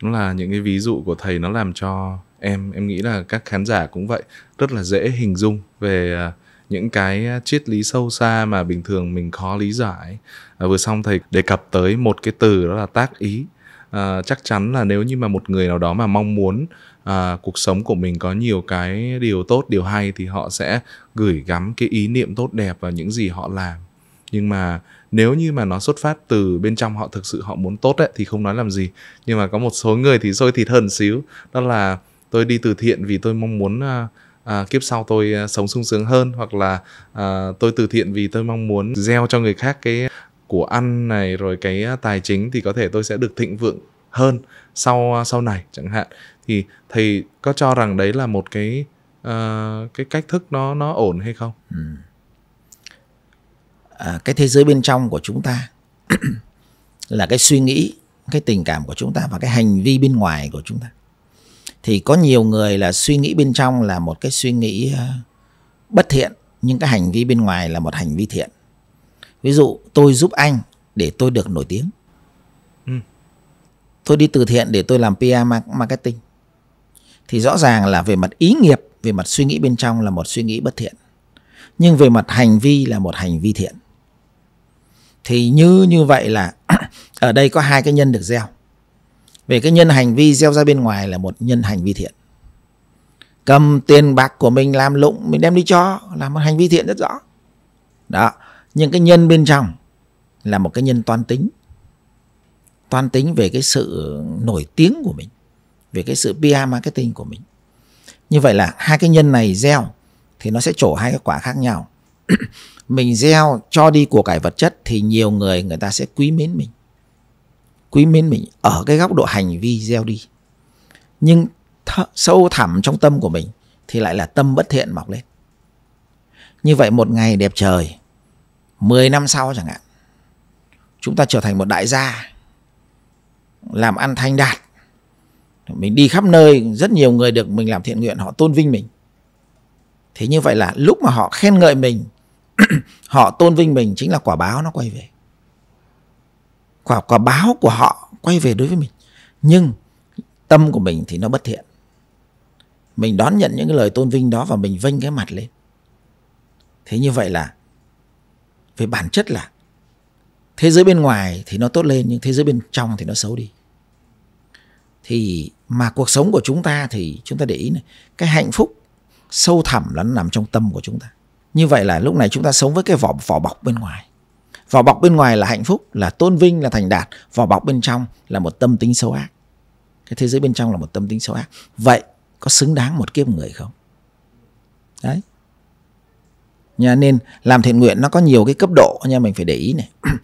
Nó là những cái ví dụ của thầy nó làm cho em em nghĩ là các khán giả cũng vậy rất là dễ hình dung về à, những cái triết lý sâu xa mà bình thường mình khó lý giải à, vừa xong thầy đề cập tới một cái từ đó là tác ý à, chắc chắn là nếu như mà một người nào đó mà mong muốn à, cuộc sống của mình có nhiều cái điều tốt điều hay thì họ sẽ gửi gắm cái ý niệm tốt đẹp vào những gì họ làm nhưng mà nếu như mà nó xuất phát từ bên trong họ thực sự họ muốn tốt ấy, thì không nói làm gì nhưng mà có một số người thì sôi thịt hơn xíu đó là tôi đi từ thiện vì tôi mong muốn uh, à, kiếp sau tôi à, sống sung sướng hơn hoặc là à, tôi từ thiện vì tôi mong muốn gieo cho người khác cái của ăn này rồi cái à, tài chính thì có thể tôi sẽ được thịnh vượng hơn sau sau này chẳng hạn thì thầy có cho rằng đấy là một cái uh, cái cách thức nó nó ổn hay không? Ừ. À, cái thế giới bên trong của chúng ta là cái suy nghĩ, cái tình cảm của chúng ta và cái hành vi bên ngoài của chúng ta thì có nhiều người là suy nghĩ bên trong là một cái suy nghĩ ờ, bất thiện nhưng cái hành vi bên ngoài là một hành vi thiện ví dụ tôi giúp anh để tôi được nổi tiếng ừ. tôi đi từ thiện để tôi làm PR marketing thì rõ ràng là về mặt ý nghiệp về mặt suy nghĩ bên trong là một suy nghĩ bất thiện nhưng về mặt hành vi là một hành vi thiện thì như như vậy là ở đây có hai cái nhân được gieo vì cái nhân hành vi gieo ra bên ngoài là một nhân hành vi thiện. Cầm tiền bạc của mình làm lụng, mình đem đi cho là một hành vi thiện rất rõ. Đó, nhưng cái nhân bên trong là một cái nhân toan tính. Toan tính về cái sự nổi tiếng của mình, về cái sự PR marketing của mình. Như vậy là hai cái nhân này gieo thì nó sẽ trổ hai cái quả khác nhau. mình gieo cho đi của cải vật chất thì nhiều người người ta sẽ quý mến mình quý mến mình ở cái góc độ hành vi gieo đi nhưng th- sâu thẳm trong tâm của mình thì lại là tâm bất thiện mọc lên như vậy một ngày đẹp trời 10 năm sau chẳng hạn chúng ta trở thành một đại gia làm ăn thanh đạt mình đi khắp nơi rất nhiều người được mình làm thiện nguyện họ tôn vinh mình thế như vậy là lúc mà họ khen ngợi mình họ tôn vinh mình chính là quả báo nó quay về quả quả báo của họ quay về đối với mình nhưng tâm của mình thì nó bất thiện mình đón nhận những cái lời tôn vinh đó và mình vênh cái mặt lên thế như vậy là về bản chất là thế giới bên ngoài thì nó tốt lên nhưng thế giới bên trong thì nó xấu đi thì mà cuộc sống của chúng ta thì chúng ta để ý này cái hạnh phúc sâu thẳm là nó nằm trong tâm của chúng ta như vậy là lúc này chúng ta sống với cái vỏ vỏ bọc bên ngoài Vỏ bọc bên ngoài là hạnh phúc, là tôn vinh, là thành đạt. Vỏ bọc bên trong là một tâm tính xấu ác. Cái thế giới bên trong là một tâm tính xấu ác. Vậy có xứng đáng một kiếp người không? Đấy. nhà nên làm thiện nguyện nó có nhiều cái cấp độ nha mình phải để ý này.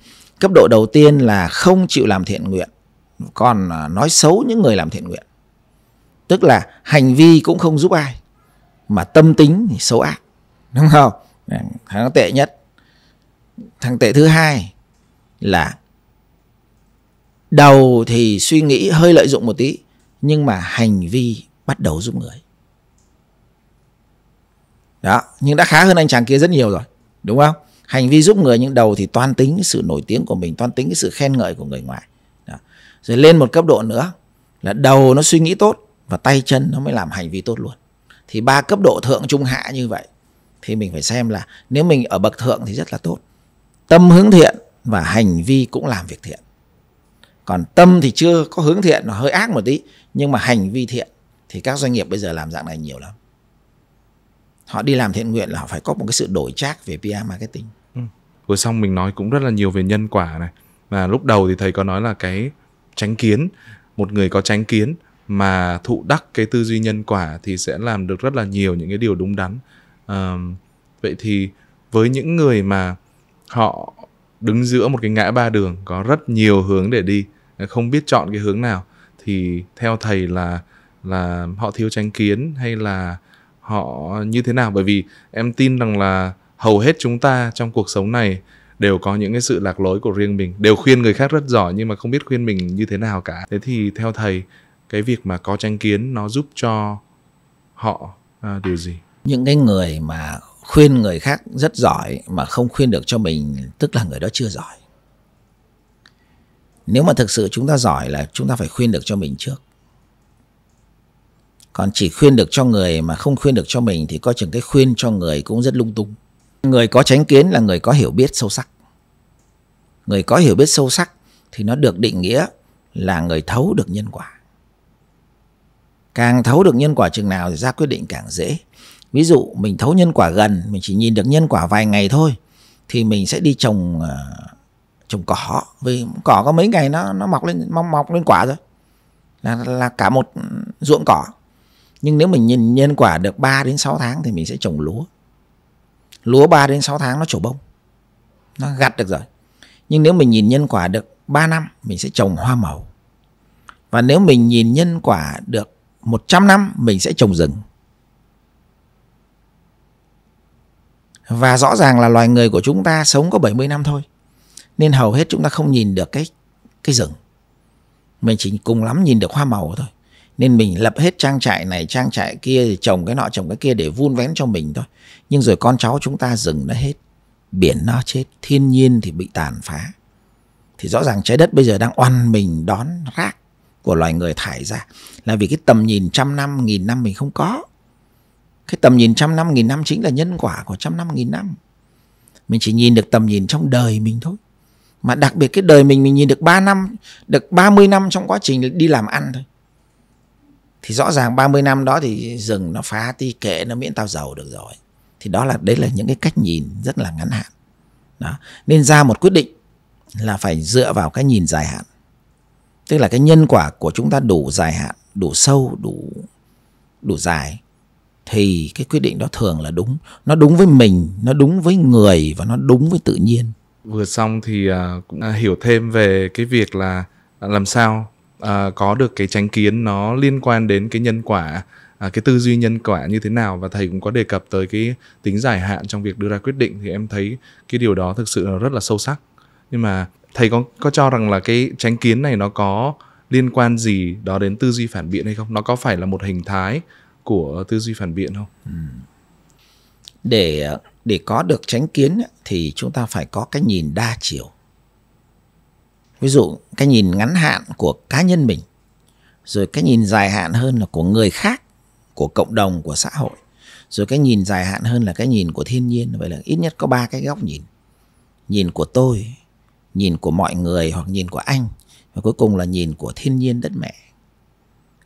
cấp độ đầu tiên là không chịu làm thiện nguyện, còn à, nói xấu những người làm thiện nguyện. Tức là hành vi cũng không giúp ai mà tâm tính thì xấu ác, đúng không? Nó tệ nhất thằng tệ thứ hai là đầu thì suy nghĩ hơi lợi dụng một tí nhưng mà hành vi bắt đầu giúp người đó nhưng đã khá hơn anh chàng kia rất nhiều rồi đúng không hành vi giúp người nhưng đầu thì toan tính cái sự nổi tiếng của mình toan tính cái sự khen ngợi của người ngoài đó. rồi lên một cấp độ nữa là đầu nó suy nghĩ tốt và tay chân nó mới làm hành vi tốt luôn thì ba cấp độ thượng trung hạ như vậy thì mình phải xem là nếu mình ở bậc thượng thì rất là tốt tâm hướng thiện và hành vi cũng làm việc thiện còn tâm thì chưa có hướng thiện nó hơi ác một tí nhưng mà hành vi thiện thì các doanh nghiệp bây giờ làm dạng này nhiều lắm họ đi làm thiện nguyện là họ phải có một cái sự đổi trác về PR marketing ừ. vừa xong mình nói cũng rất là nhiều về nhân quả này mà lúc đầu thì thầy có nói là cái tránh kiến một người có tránh kiến mà thụ đắc cái tư duy nhân quả thì sẽ làm được rất là nhiều những cái điều đúng đắn à, vậy thì với những người mà họ đứng giữa một cái ngã ba đường có rất nhiều hướng để đi không biết chọn cái hướng nào thì theo thầy là là họ thiếu tránh kiến hay là họ như thế nào bởi vì em tin rằng là hầu hết chúng ta trong cuộc sống này đều có những cái sự lạc lối của riêng mình đều khuyên người khác rất giỏi nhưng mà không biết khuyên mình như thế nào cả thế thì theo thầy cái việc mà có tranh kiến nó giúp cho họ à, điều gì những cái người mà khuyên người khác rất giỏi mà không khuyên được cho mình tức là người đó chưa giỏi nếu mà thực sự chúng ta giỏi là chúng ta phải khuyên được cho mình trước còn chỉ khuyên được cho người mà không khuyên được cho mình thì coi chừng cái khuyên cho người cũng rất lung tung người có tránh kiến là người có hiểu biết sâu sắc người có hiểu biết sâu sắc thì nó được định nghĩa là người thấu được nhân quả càng thấu được nhân quả chừng nào thì ra quyết định càng dễ ví dụ mình thấu nhân quả gần mình chỉ nhìn được nhân quả vài ngày thôi thì mình sẽ đi trồng à, trồng cỏ vì cỏ có mấy ngày nó nó mọc lên mọc, mọc lên quả rồi là là cả một ruộng cỏ nhưng nếu mình nhìn nhân quả được 3 đến 6 tháng thì mình sẽ trồng lúa lúa 3 đến 6 tháng nó trổ bông nó gặt được rồi nhưng nếu mình nhìn nhân quả được 3 năm mình sẽ trồng hoa màu và nếu mình nhìn nhân quả được 100 năm mình sẽ trồng rừng và rõ ràng là loài người của chúng ta sống có 70 năm thôi nên hầu hết chúng ta không nhìn được cái cái rừng mình chỉ cùng lắm nhìn được hoa màu thôi nên mình lập hết trang trại này trang trại kia trồng cái nọ trồng cái kia để vun vén cho mình thôi nhưng rồi con cháu chúng ta rừng nó hết biển nó chết thiên nhiên thì bị tàn phá thì rõ ràng trái đất bây giờ đang oan mình đón rác của loài người thải ra là vì cái tầm nhìn trăm năm nghìn năm mình không có cái tầm nhìn trăm năm nghìn năm chính là nhân quả của trăm năm nghìn năm mình chỉ nhìn được tầm nhìn trong đời mình thôi mà đặc biệt cái đời mình mình nhìn được 3 năm được 30 năm trong quá trình đi làm ăn thôi thì rõ ràng 30 năm đó thì rừng nó phá ti kệ nó miễn tao giàu được rồi thì đó là đấy là những cái cách nhìn rất là ngắn hạn đó nên ra một quyết định là phải dựa vào cái nhìn dài hạn tức là cái nhân quả của chúng ta đủ dài hạn đủ sâu đủ đủ dài thì cái quyết định đó thường là đúng nó đúng với mình nó đúng với người và nó đúng với tự nhiên vừa xong thì à, cũng hiểu thêm về cái việc là làm sao à, có được cái tránh kiến nó liên quan đến cái nhân quả à, cái tư duy nhân quả như thế nào và thầy cũng có đề cập tới cái tính dài hạn trong việc đưa ra quyết định thì em thấy cái điều đó thực sự là rất là sâu sắc nhưng mà thầy có có cho rằng là cái tránh kiến này nó có liên quan gì đó đến tư duy phản biện hay không nó có phải là một hình thái của tư duy phản biện không? Ừ. Để để có được tránh kiến thì chúng ta phải có cái nhìn đa chiều. Ví dụ cái nhìn ngắn hạn của cá nhân mình, rồi cái nhìn dài hạn hơn là của người khác, của cộng đồng, của xã hội, rồi cái nhìn dài hạn hơn là cái nhìn của thiên nhiên. Vậy là ít nhất có ba cái góc nhìn. Nhìn của tôi, nhìn của mọi người hoặc nhìn của anh và cuối cùng là nhìn của thiên nhiên đất mẹ.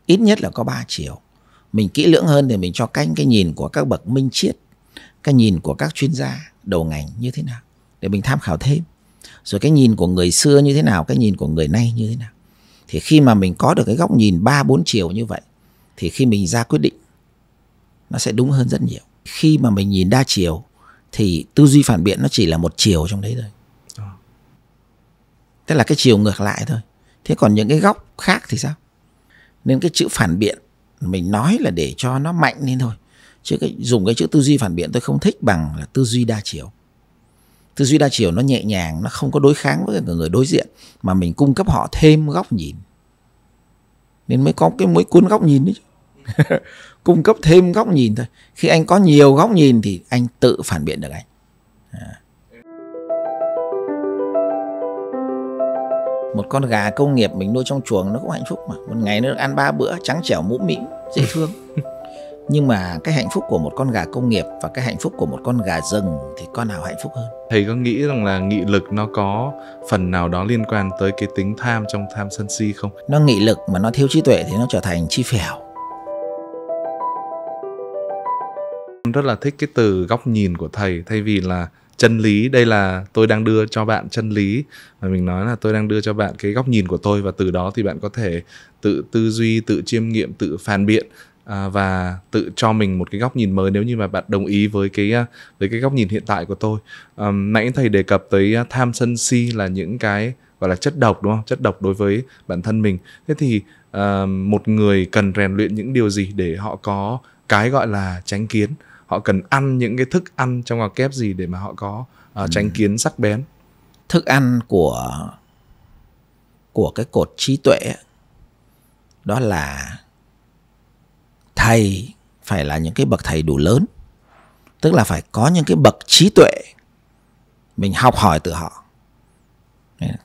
Ít nhất là có ba chiều mình kỹ lưỡng hơn thì mình cho canh cái nhìn của các bậc minh triết cái nhìn của các chuyên gia đầu ngành như thế nào để mình tham khảo thêm rồi cái nhìn của người xưa như thế nào cái nhìn của người nay như thế nào thì khi mà mình có được cái góc nhìn ba bốn chiều như vậy thì khi mình ra quyết định nó sẽ đúng hơn rất nhiều khi mà mình nhìn đa chiều thì tư duy phản biện nó chỉ là một chiều trong đấy thôi ờ. tức là cái chiều ngược lại thôi thế còn những cái góc khác thì sao nên cái chữ phản biện mình nói là để cho nó mạnh lên thôi chứ cái dùng cái chữ tư duy phản biện tôi không thích bằng là tư duy đa chiều tư duy đa chiều nó nhẹ nhàng nó không có đối kháng với người đối diện mà mình cung cấp họ thêm góc nhìn nên mới có cái mới cuốn góc nhìn đấy cung cấp thêm góc nhìn thôi khi anh có nhiều góc nhìn thì anh tự phản biện được anh à. một con gà công nghiệp mình nuôi trong chuồng nó cũng hạnh phúc mà một ngày nó được ăn ba bữa trắng trẻo mũm mĩm dễ thương nhưng mà cái hạnh phúc của một con gà công nghiệp và cái hạnh phúc của một con gà rừng thì con nào hạnh phúc hơn thầy có nghĩ rằng là nghị lực nó có phần nào đó liên quan tới cái tính tham trong tham sân si không nó nghị lực mà nó thiếu trí tuệ thì nó trở thành chi phèo rất là thích cái từ góc nhìn của thầy thay vì là chân lý đây là tôi đang đưa cho bạn chân lý mà mình nói là tôi đang đưa cho bạn cái góc nhìn của tôi và từ đó thì bạn có thể tự tư duy tự chiêm nghiệm tự phản biện à, và tự cho mình một cái góc nhìn mới nếu như mà bạn đồng ý với cái à, với cái góc nhìn hiện tại của tôi à, nãy thầy đề cập tới tham sân si là những cái gọi là chất độc đúng không chất độc đối với bản thân mình thế thì một người cần rèn luyện những điều gì để họ có cái gọi là tránh kiến họ cần ăn những cái thức ăn trong ngoặc kép gì để mà họ có uh, tránh kiến sắc bén thức ăn của của cái cột trí tuệ đó là thầy phải là những cái bậc thầy đủ lớn tức là phải có những cái bậc trí tuệ mình học hỏi từ họ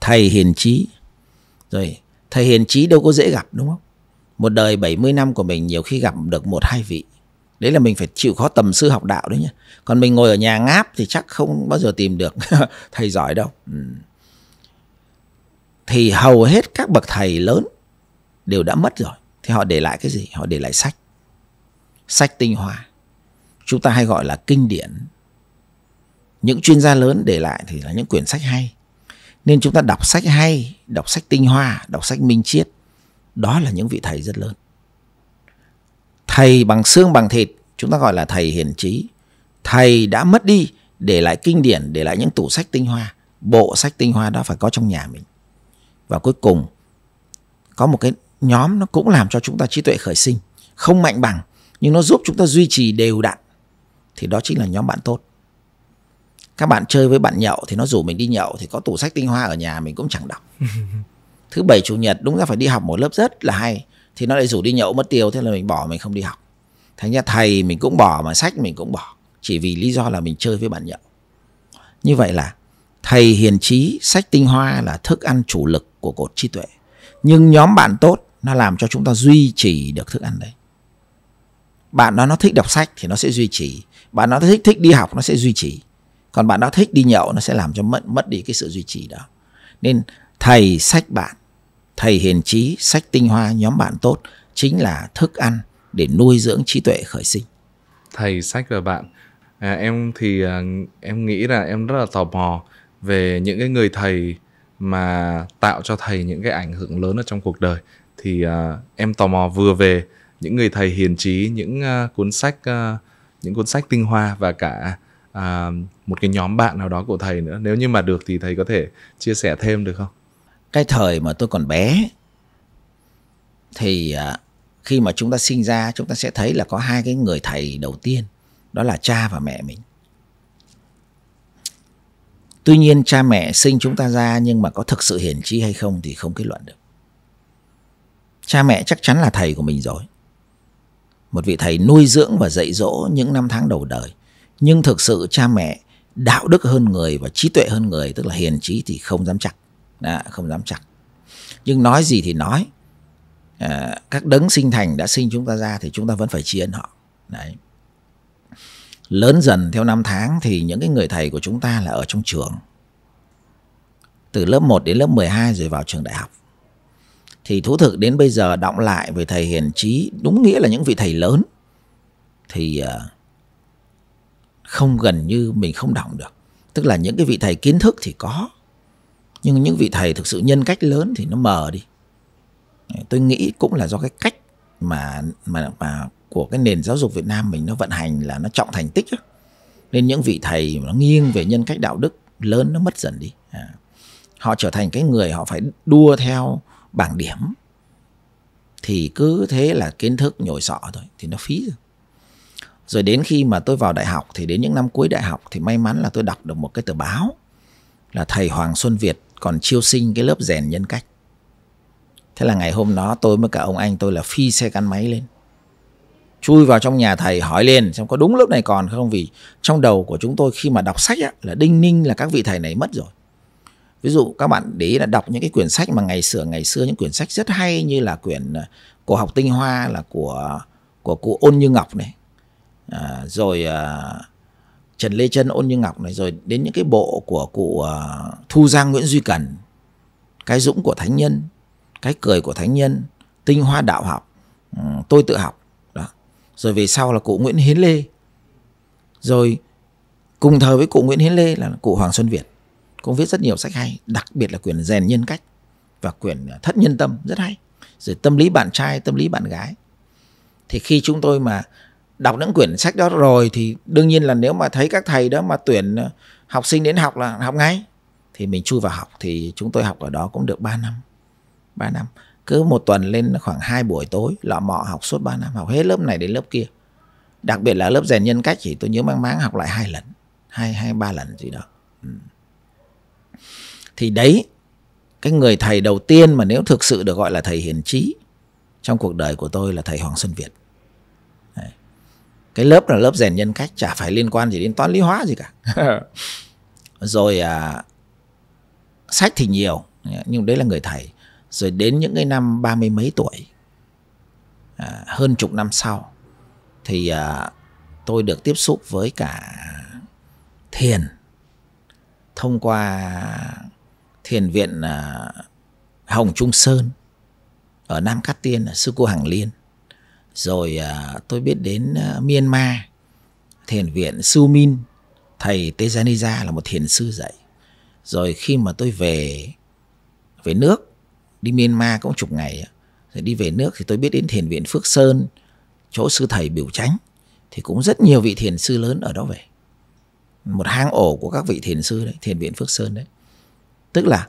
thầy hiền trí rồi thầy hiền trí đâu có dễ gặp đúng không một đời 70 năm của mình nhiều khi gặp được một hai vị đấy là mình phải chịu khó tầm sư học đạo đấy nhá, còn mình ngồi ở nhà ngáp thì chắc không bao giờ tìm được thầy giỏi đâu ừ. thì hầu hết các bậc thầy lớn đều đã mất rồi thì họ để lại cái gì họ để lại sách sách tinh hoa chúng ta hay gọi là kinh điển những chuyên gia lớn để lại thì là những quyển sách hay nên chúng ta đọc sách hay đọc sách tinh hoa đọc sách minh triết đó là những vị thầy rất lớn Thầy bằng xương bằng thịt, chúng ta gọi là thầy hiền trí. Thầy đã mất đi, để lại kinh điển, để lại những tủ sách tinh hoa. Bộ sách tinh hoa đó phải có trong nhà mình. Và cuối cùng, có một cái nhóm nó cũng làm cho chúng ta trí tuệ khởi sinh. Không mạnh bằng, nhưng nó giúp chúng ta duy trì đều đặn. Thì đó chính là nhóm bạn tốt các bạn chơi với bạn nhậu thì nó rủ mình đi nhậu thì có tủ sách tinh hoa ở nhà mình cũng chẳng đọc thứ bảy chủ nhật đúng ra phải đi học một lớp rất là hay thì nó lại rủ đi nhậu mất tiêu thế là mình bỏ mình không đi học thành ra thầy mình cũng bỏ mà sách mình cũng bỏ chỉ vì lý do là mình chơi với bạn nhậu như vậy là thầy hiền trí sách tinh hoa là thức ăn chủ lực của cột trí tuệ nhưng nhóm bạn tốt nó làm cho chúng ta duy trì được thức ăn đấy bạn đó nó thích đọc sách thì nó sẽ duy trì bạn nó thích thích đi học nó sẽ duy trì còn bạn đó thích đi nhậu nó sẽ làm cho mất mất đi cái sự duy trì đó nên thầy sách bạn thầy hiền trí sách tinh hoa nhóm bạn tốt chính là thức ăn để nuôi dưỡng trí tuệ khởi sinh thầy sách và bạn à, em thì à, em nghĩ là em rất là tò mò về những cái người thầy mà tạo cho thầy những cái ảnh hưởng lớn ở trong cuộc đời thì à, em tò mò vừa về những người thầy hiền trí những uh, cuốn sách uh, những cuốn sách tinh hoa và cả uh, một cái nhóm bạn nào đó của thầy nữa nếu như mà được thì thầy có thể chia sẻ thêm được không cái thời mà tôi còn bé thì à, khi mà chúng ta sinh ra chúng ta sẽ thấy là có hai cái người thầy đầu tiên đó là cha và mẹ mình tuy nhiên cha mẹ sinh chúng ta ra nhưng mà có thực sự hiền trí hay không thì không kết luận được cha mẹ chắc chắn là thầy của mình rồi một vị thầy nuôi dưỡng và dạy dỗ những năm tháng đầu đời nhưng thực sự cha mẹ đạo đức hơn người và trí tuệ hơn người tức là hiền trí thì không dám chắc đó, không dám chặt nhưng nói gì thì nói à, các đấng sinh thành đã sinh chúng ta ra thì chúng ta vẫn phải tri ân họ đấy lớn dần theo năm tháng thì những cái người thầy của chúng ta là ở trong trường từ lớp 1 đến lớp 12 rồi vào trường đại học thì thú thực đến bây giờ động lại về thầy hiền trí đúng nghĩa là những vị thầy lớn thì à, không gần như mình không động được tức là những cái vị thầy kiến thức thì có nhưng những vị thầy thực sự nhân cách lớn thì nó mờ đi tôi nghĩ cũng là do cái cách mà mà mà của cái nền giáo dục Việt Nam mình nó vận hành là nó trọng thành tích nên những vị thầy nó nghiêng về nhân cách đạo đức lớn nó mất dần đi à. họ trở thành cái người họ phải đua theo bảng điểm thì cứ thế là kiến thức nhồi sọ thôi thì nó phí rồi rồi đến khi mà tôi vào đại học thì đến những năm cuối đại học thì may mắn là tôi đọc được một cái tờ báo là thầy Hoàng Xuân Việt còn chiêu sinh cái lớp rèn nhân cách thế là ngày hôm đó tôi với cả ông anh tôi là phi xe gắn máy lên chui vào trong nhà thầy hỏi liền xem có đúng lớp này còn không vì trong đầu của chúng tôi khi mà đọc sách á, là đinh ninh là các vị thầy này mất rồi ví dụ các bạn để ý là đọc những cái quyển sách mà ngày xưa ngày xưa những quyển sách rất hay như là quyển à, cổ học tinh hoa là của của cụ ôn như ngọc này à, rồi à, Trần Lê Trân, Ôn Như Ngọc này rồi đến những cái bộ của cụ à, Thu Giang Nguyễn Duy Cần, cái dũng của thánh nhân, cái cười của thánh nhân, tinh hoa đạo học, ừ, tôi tự học. Đó. Rồi về sau là cụ Nguyễn Hiến Lê. Rồi cùng thời với cụ Nguyễn Hiến Lê là cụ Hoàng Xuân Việt. Cũng viết rất nhiều sách hay, đặc biệt là quyển rèn nhân cách và quyển thất nhân tâm rất hay. Rồi tâm lý bạn trai, tâm lý bạn gái. Thì khi chúng tôi mà đọc những quyển sách đó rồi thì đương nhiên là nếu mà thấy các thầy đó mà tuyển ờ, học sinh đến học là học ngay thì mình chui vào học thì chúng tôi học ở đó cũng được 3 năm 3 năm cứ một tuần lên khoảng 2 buổi tối lọ mọ học suốt 3 năm học hết lớp này đến lớp kia đặc biệt là lớp rèn nhân cách thì tôi nhớ mang máng học lại hai lần hai hai ba lần gì đó ừ. thì đấy cái người thầy đầu tiên mà nếu thực sự được gọi là thầy hiền trí trong cuộc đời của tôi là thầy Hoàng Xuân Việt cái lớp là lớp rèn nhân cách chả phải liên quan gì đến toán lý hóa gì cả rồi à, sách thì nhiều nhưng đấy là người thầy rồi đến những cái năm ba mươi mấy tuổi à, hơn chục năm sau thì à, tôi được tiếp xúc với cả thiền thông qua thiền viện à, Hồng Trung Sơn ở Nam Cát Tiên sư cô Hằng Liên rồi à, tôi biết đến à, Myanmar thiền viện Sumin thầy Tejaniza là một thiền sư dạy rồi khi mà tôi về về nước đi Myanmar cũng chục ngày rồi đi về nước thì tôi biết đến thiền viện Phước Sơn chỗ sư thầy biểu Chánh thì cũng rất nhiều vị thiền sư lớn ở đó về một hang ổ của các vị thiền sư đấy thiền viện Phước Sơn đấy tức là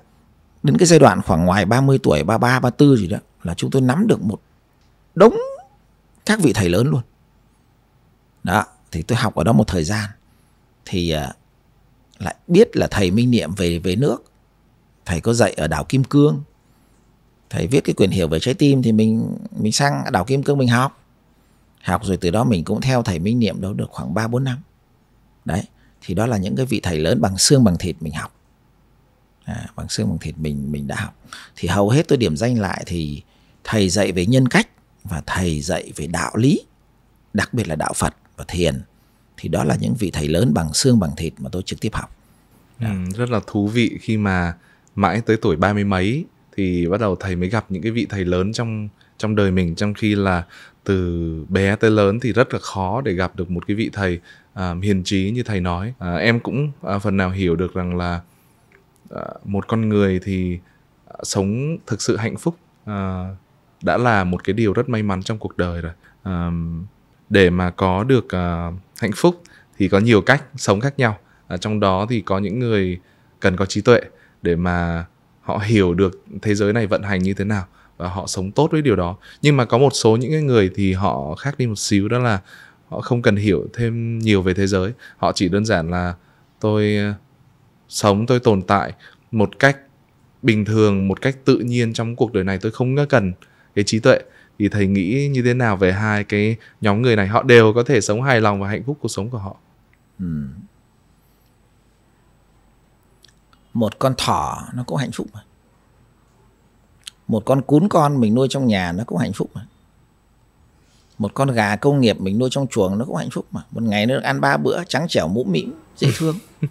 đến cái giai đoạn khoảng ngoài 30 tuổi 33 34 gì đó là chúng tôi nắm được một đống các vị thầy lớn luôn đó thì tôi học ở đó một thời gian thì à, lại biết là thầy minh niệm về về nước thầy có dạy ở đảo kim cương thầy viết cái quyền hiểu về trái tim thì mình mình sang đảo kim cương mình học học rồi từ đó mình cũng theo thầy minh niệm đâu được khoảng 3 bốn năm đấy thì đó là những cái vị thầy lớn bằng xương bằng thịt mình học à, bằng xương bằng thịt mình mình đã học thì hầu hết tôi điểm danh lại thì thầy dạy về nhân cách và thầy dạy về đạo lý đặc biệt là đạo phật và thiền thì đó là những vị thầy lớn bằng xương bằng thịt mà tôi trực tiếp học ừ, rất là thú vị khi mà mãi tới tuổi ba mươi mấy thì bắt đầu thầy mới gặp những cái vị thầy lớn trong trong đời mình trong khi là từ bé tới lớn thì rất là khó để gặp được một cái vị thầy uh, hiền trí như thầy nói uh, em cũng uh, phần nào hiểu được rằng là uh, một con người thì uh, sống thực sự hạnh phúc uh, đã là một cái điều rất may mắn trong cuộc đời rồi à, để mà có được à, hạnh phúc thì có nhiều cách sống khác nhau à, trong đó thì có những người cần có trí tuệ để mà họ hiểu được thế giới này vận hành như thế nào và họ sống tốt với điều đó nhưng mà có một số những người thì họ khác đi một xíu đó là họ không cần hiểu thêm nhiều về thế giới họ chỉ đơn giản là tôi ờ, sống tôi tồn tại một cách bình thường một cách tự nhiên trong cuộc đời này tôi không cần cái trí tuệ thì thầy nghĩ như thế nào về hai cái nhóm người này họ đều có thể sống hài lòng và hạnh phúc cuộc sống của họ hmm. một con thỏ nó cũng hạnh phúc mà một con cún con mình nuôi trong nhà nó cũng hạnh phúc mà một con gà công nghiệp mình nuôi trong chuồng nó cũng hạnh phúc mà một ngày nó được ăn ba bữa trắng trẻo mũm mĩm dễ thương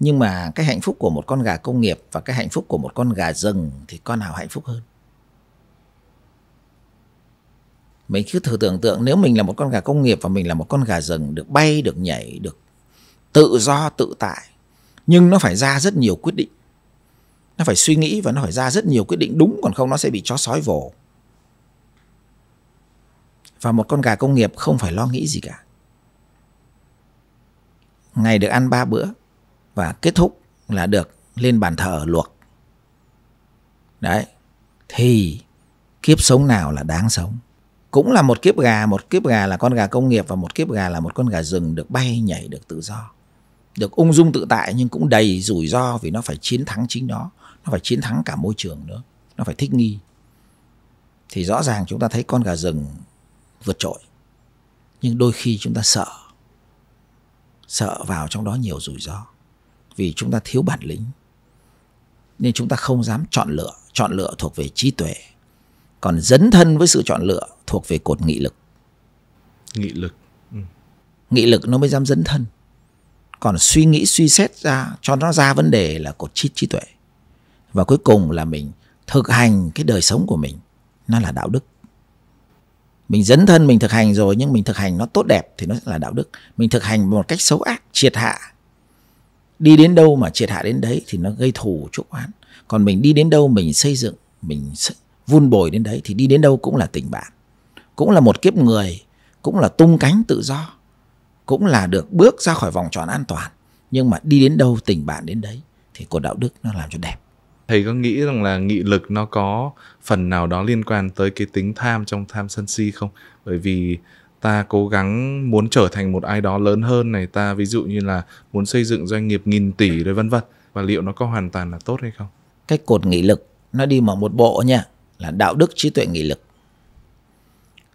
nhưng mà cái hạnh phúc của một con gà công nghiệp và cái hạnh phúc của một con gà rừng thì con nào hạnh phúc hơn mình cứ thử tưởng tượng nếu mình là một con gà công nghiệp và mình là một con gà rừng được bay được nhảy được tự do tự tại nhưng nó phải ra rất nhiều quyết định nó phải suy nghĩ và nó phải ra rất nhiều quyết định đúng còn không nó sẽ bị chó sói vồ và một con gà công nghiệp không phải lo nghĩ gì cả ngày được ăn ba bữa và kết thúc là được lên bàn thờ luộc đấy thì kiếp sống nào là đáng sống cũng là một kiếp gà một kiếp gà là con gà công nghiệp và một kiếp gà là một con gà rừng được bay nhảy được tự do được ung dung tự tại nhưng cũng đầy rủi ro vì nó phải chiến thắng chính nó nó phải chiến thắng cả môi trường nữa nó phải thích nghi thì rõ ràng chúng ta thấy con gà rừng vượt trội nhưng đôi khi chúng ta sợ sợ vào trong đó nhiều rủi ro vì chúng ta thiếu bản lĩnh nên chúng ta không dám chọn lựa chọn lựa thuộc về trí tuệ còn dấn thân với sự chọn lựa thuộc về cột nghị lực nghị lực ừ. nghị lực nó mới dám dấn thân còn suy nghĩ suy xét ra cho nó ra vấn đề là cột chít trí tuệ và cuối cùng là mình thực hành cái đời sống của mình nó là đạo đức mình dấn thân mình thực hành rồi nhưng mình thực hành nó tốt đẹp thì nó là đạo đức mình thực hành một cách xấu ác triệt hạ đi đến đâu mà triệt hạ đến đấy thì nó gây thù chuốc oán còn mình đi đến đâu mình xây dựng mình vun bồi đến đấy thì đi đến đâu cũng là tình bạn cũng là một kiếp người cũng là tung cánh tự do cũng là được bước ra khỏi vòng tròn an toàn nhưng mà đi đến đâu tình bạn đến đấy thì cột đạo đức nó làm cho đẹp thầy có nghĩ rằng là nghị lực nó có phần nào đó liên quan tới cái tính tham trong tham sân si không bởi vì ta cố gắng muốn trở thành một ai đó lớn hơn này ta ví dụ như là muốn xây dựng doanh nghiệp nghìn tỷ rồi vân vân và liệu nó có hoàn toàn là tốt hay không cái cột nghị lực nó đi mở một bộ nha là đạo đức trí tuệ nghị lực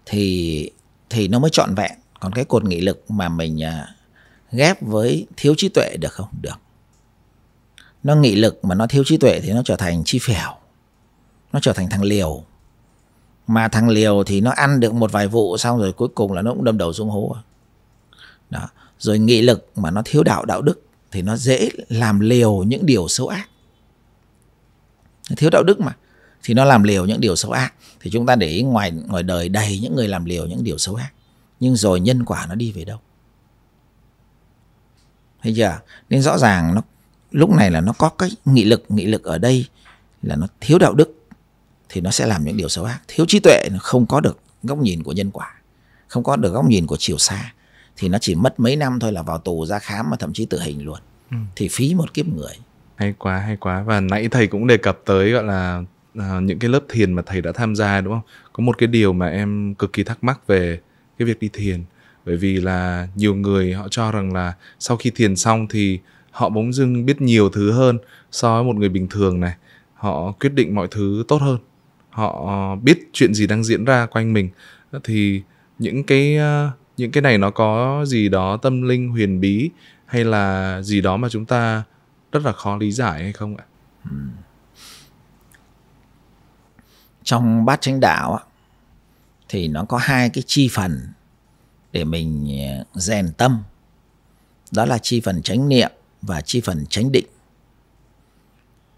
thì thì nó mới trọn vẹn còn cái cột nghị lực mà mình à, ghép với thiếu trí tuệ được không được nó nghị lực mà nó thiếu trí tuệ thì nó trở thành chi phèo nó trở thành thằng liều mà thằng liều thì nó ăn được một vài vụ xong rồi cuối cùng là nó cũng đâm đầu xuống hố đó rồi nghị lực mà nó thiếu đạo đạo đức thì nó dễ làm liều những điều xấu ác thiếu đạo đức mà thì nó làm liều những điều xấu ác thì chúng ta để ý ngoài ngoài đời đầy những người làm liều những điều xấu ác nhưng rồi nhân quả nó đi về đâu thấy chưa nên rõ ràng nó lúc này là nó có cái nghị lực nghị lực ở đây là nó thiếu đạo đức thì nó sẽ làm những điều xấu ác thiếu trí tuệ không có được góc nhìn của nhân quả không có được góc nhìn của chiều xa thì nó chỉ mất mấy năm thôi là vào tù ra khám mà thậm chí tử hình luôn ừ. thì phí một kiếp người hay quá hay quá và nãy thầy cũng đề cập tới gọi là À, những cái lớp thiền mà thầy đã tham gia đúng không có một cái điều mà em cực kỳ thắc mắc về cái việc đi thiền bởi vì là nhiều người họ cho rằng là sau khi thiền xong thì họ bỗng dưng biết nhiều thứ hơn so với một người bình thường này họ quyết định mọi thứ tốt hơn họ biết chuyện gì đang diễn ra quanh mình thì những cái à, những cái này nó có gì đó tâm linh huyền bí hay là gì đó mà chúng ta rất là khó lý giải hay không ạ? Ừ trong bát chánh đạo thì nó có hai cái chi phần để mình à, rèn tâm đó là chi phần chánh niệm và chi phần chánh định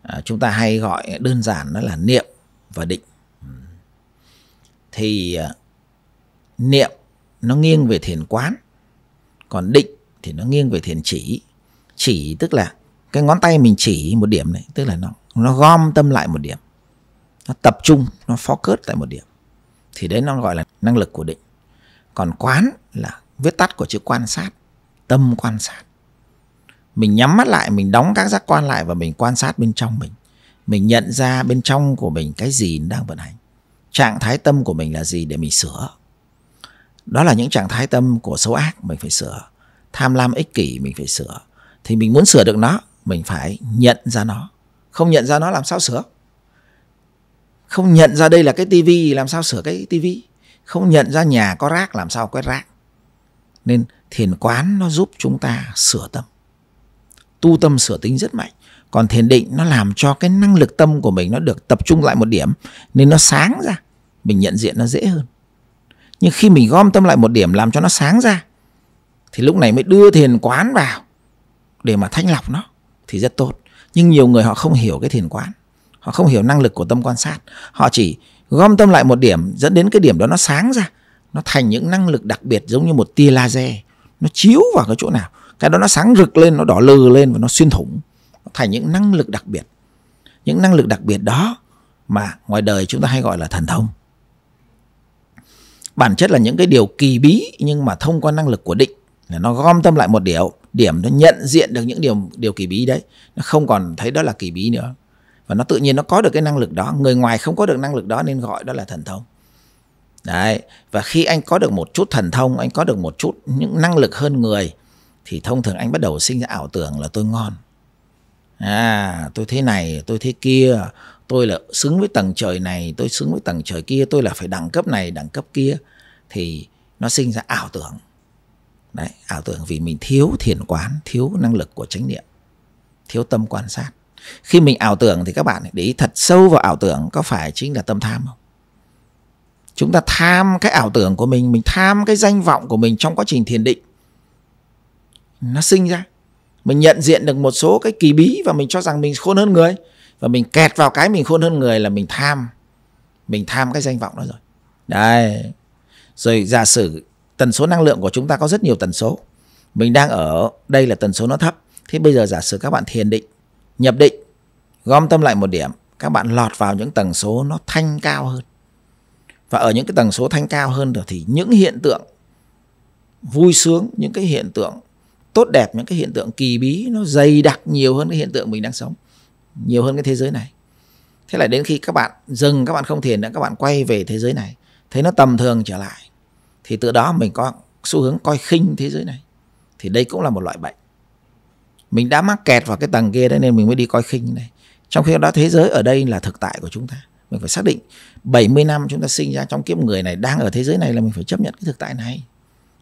à, chúng ta hay gọi đơn giản nó là niệm và định thì à, niệm nó nghiêng về thiền quán còn định thì nó nghiêng về thiền chỉ chỉ tức là cái ngón tay mình chỉ một điểm này tức là nó nó gom tâm lại một điểm nó tập trung nó focus tại một điểm thì đấy nó gọi là năng lực của định còn quán là viết tắt của chữ quan sát tâm quan sát mình nhắm mắt lại mình đóng các giác quan lại và mình quan sát bên trong mình mình nhận ra bên trong của mình cái gì đang vận hành trạng thái tâm của mình là gì để mình sửa đó là những trạng thái tâm của xấu ác mình phải sửa tham lam ích kỷ mình phải sửa thì mình muốn sửa được nó mình phải nhận ra nó không nhận ra nó làm sao sửa không nhận ra đây là cái tivi làm sao sửa cái tivi không nhận ra nhà có rác làm sao quét rác nên thiền quán nó giúp chúng ta sửa tâm tu tâm sửa tính rất mạnh còn thiền định nó làm cho cái năng lực tâm của mình nó được tập trung lại một điểm nên nó sáng ra mình nhận diện nó dễ hơn nhưng khi mình gom tâm lại một điểm làm cho nó sáng ra thì lúc này mới đưa thiền quán vào để mà thanh lọc nó thì rất tốt nhưng nhiều người họ không hiểu cái thiền quán họ không hiểu năng lực của tâm quan sát họ chỉ gom tâm lại một điểm dẫn đến cái điểm đó nó sáng ra nó thành những năng lực đặc biệt giống như một tia laser nó chiếu vào cái chỗ nào cái đó nó sáng rực lên nó đỏ lừ lên và nó xuyên thủng nó thành những năng lực đặc biệt những năng lực đặc biệt đó mà ngoài đời chúng ta hay gọi là thần thông bản chất là những cái điều kỳ bí nhưng mà thông qua năng lực của định là nó gom tâm lại một điều điểm nó nhận diện được những điều điều kỳ bí đấy nó không còn thấy đó là kỳ bí nữa và nó tự nhiên nó có được cái năng lực đó người ngoài không có được năng lực đó nên gọi đó là thần thông đấy và khi anh có được một chút thần thông anh có được một chút những năng lực hơn người thì thông thường anh bắt đầu sinh ra ảo tưởng là tôi ngon à tôi thế này tôi thế kia tôi là xứng với tầng trời này tôi xứng với tầng trời kia tôi là phải đẳng cấp này đẳng cấp kia thì nó sinh ra ảo tưởng đấy ảo tưởng vì mình thiếu thiền quán thiếu năng lực của chánh niệm thiếu tâm quan sát khi mình ảo tưởng thì các bạn để ý thật sâu vào ảo tưởng có phải chính là tâm tham không chúng ta tham cái ảo tưởng của mình mình tham cái danh vọng của mình trong quá trình thiền định nó sinh ra mình nhận diện được một số cái kỳ bí và mình cho rằng mình khôn hơn người và mình kẹt vào cái mình khôn hơn người là mình tham mình tham cái danh vọng đó rồi đấy rồi giả sử tần số năng lượng của chúng ta có rất nhiều tần số mình đang ở đây là tần số nó thấp thế bây giờ giả sử các bạn thiền định nhập định Gom tâm lại một điểm, các bạn lọt vào những tầng số nó thanh cao hơn. Và ở những cái tầng số thanh cao hơn được thì những hiện tượng vui sướng, những cái hiện tượng tốt đẹp, những cái hiện tượng kỳ bí nó dày đặc nhiều hơn cái hiện tượng mình đang sống, nhiều hơn cái thế giới này. Thế là đến khi các bạn dừng, các bạn không thiền nữa, các bạn quay về thế giới này, thấy nó tầm thường trở lại. Thì từ đó mình có xu hướng coi khinh thế giới này. Thì đây cũng là một loại bệnh. Mình đã mắc kẹt vào cái tầng kia đấy nên mình mới đi coi khinh này. Trong khi đó thế giới ở đây là thực tại của chúng ta. Mình phải xác định 70 năm chúng ta sinh ra trong kiếp người này đang ở thế giới này là mình phải chấp nhận cái thực tại này.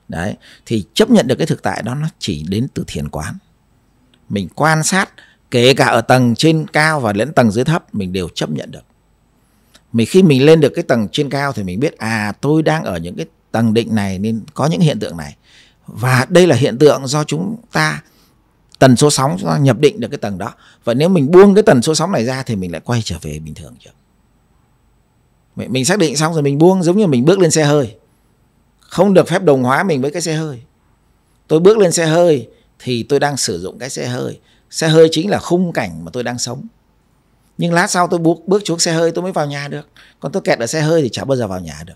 Đấy, thì chấp nhận được cái thực tại đó nó chỉ đến từ thiền quán. Mình quan sát kể cả ở tầng trên cao và lẫn tầng dưới thấp mình đều chấp nhận được. Mình khi mình lên được cái tầng trên cao thì mình biết à tôi đang ở những cái tầng định này nên có những hiện tượng này. Và đây là hiện tượng do chúng ta tần số sóng chúng ta nhập định được cái tầng đó vậy nếu mình buông cái tần số sóng này ra thì mình lại quay trở về bình thường chưa mình, mình xác định xong rồi mình buông giống như mình bước lên xe hơi không được phép đồng hóa mình với cái xe hơi tôi bước lên xe hơi thì tôi đang sử dụng cái xe hơi xe hơi chính là khung cảnh mà tôi đang sống nhưng lát sau tôi bước, bước xuống xe hơi tôi mới vào nhà được còn tôi kẹt ở xe hơi thì chả bao giờ vào nhà được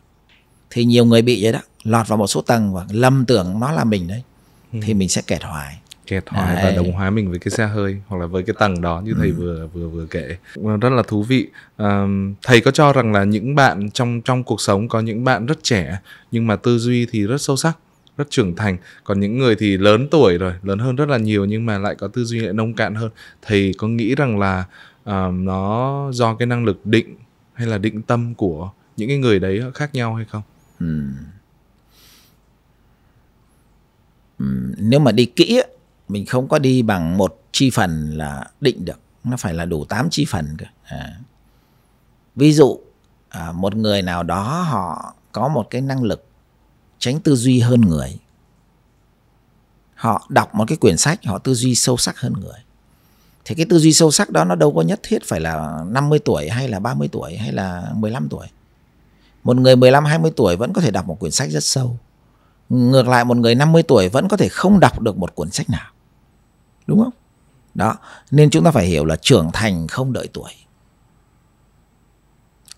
thì nhiều người bị vậy đó lọt vào một số tầng và lầm tưởng nó là mình đấy ừ. thì mình sẽ kẹt hoài chẹt hoài Đấy. và đồng hóa mình với cái xe hơi hoặc là với cái tầng đó như thầy ừ. vừa vừa vừa kể rất là thú vị à, thầy có cho rằng là những bạn trong trong cuộc sống có những bạn rất trẻ nhưng mà tư duy thì rất sâu sắc rất trưởng thành còn những người thì lớn tuổi rồi lớn hơn rất là nhiều nhưng mà lại có tư duy lại nông cạn hơn thầy có nghĩ rằng là uh, nó do cái năng lực định hay là định tâm của những cái người đấy khác nhau hay không ừ. Ừ. nếu mà đi kỹ mình không có đi bằng một chi phần là định được nó phải là đủ 8 chi phần cơ à. ví dụ à, một người nào đó họ có một cái năng lực tránh tư duy hơn người họ đọc một cái quyển sách họ tư duy sâu sắc hơn người thì cái tư duy sâu sắc đó nó đâu có nhất thiết phải là 50 tuổi hay là 30 tuổi hay là 15 tuổi một người 15 20 tuổi vẫn có thể đọc một quyển sách rất sâu ngược lại một người 50 tuổi vẫn có thể không đọc được một cuốn sách nào đúng không đó nên chúng ta phải hiểu là trưởng thành không đợi tuổi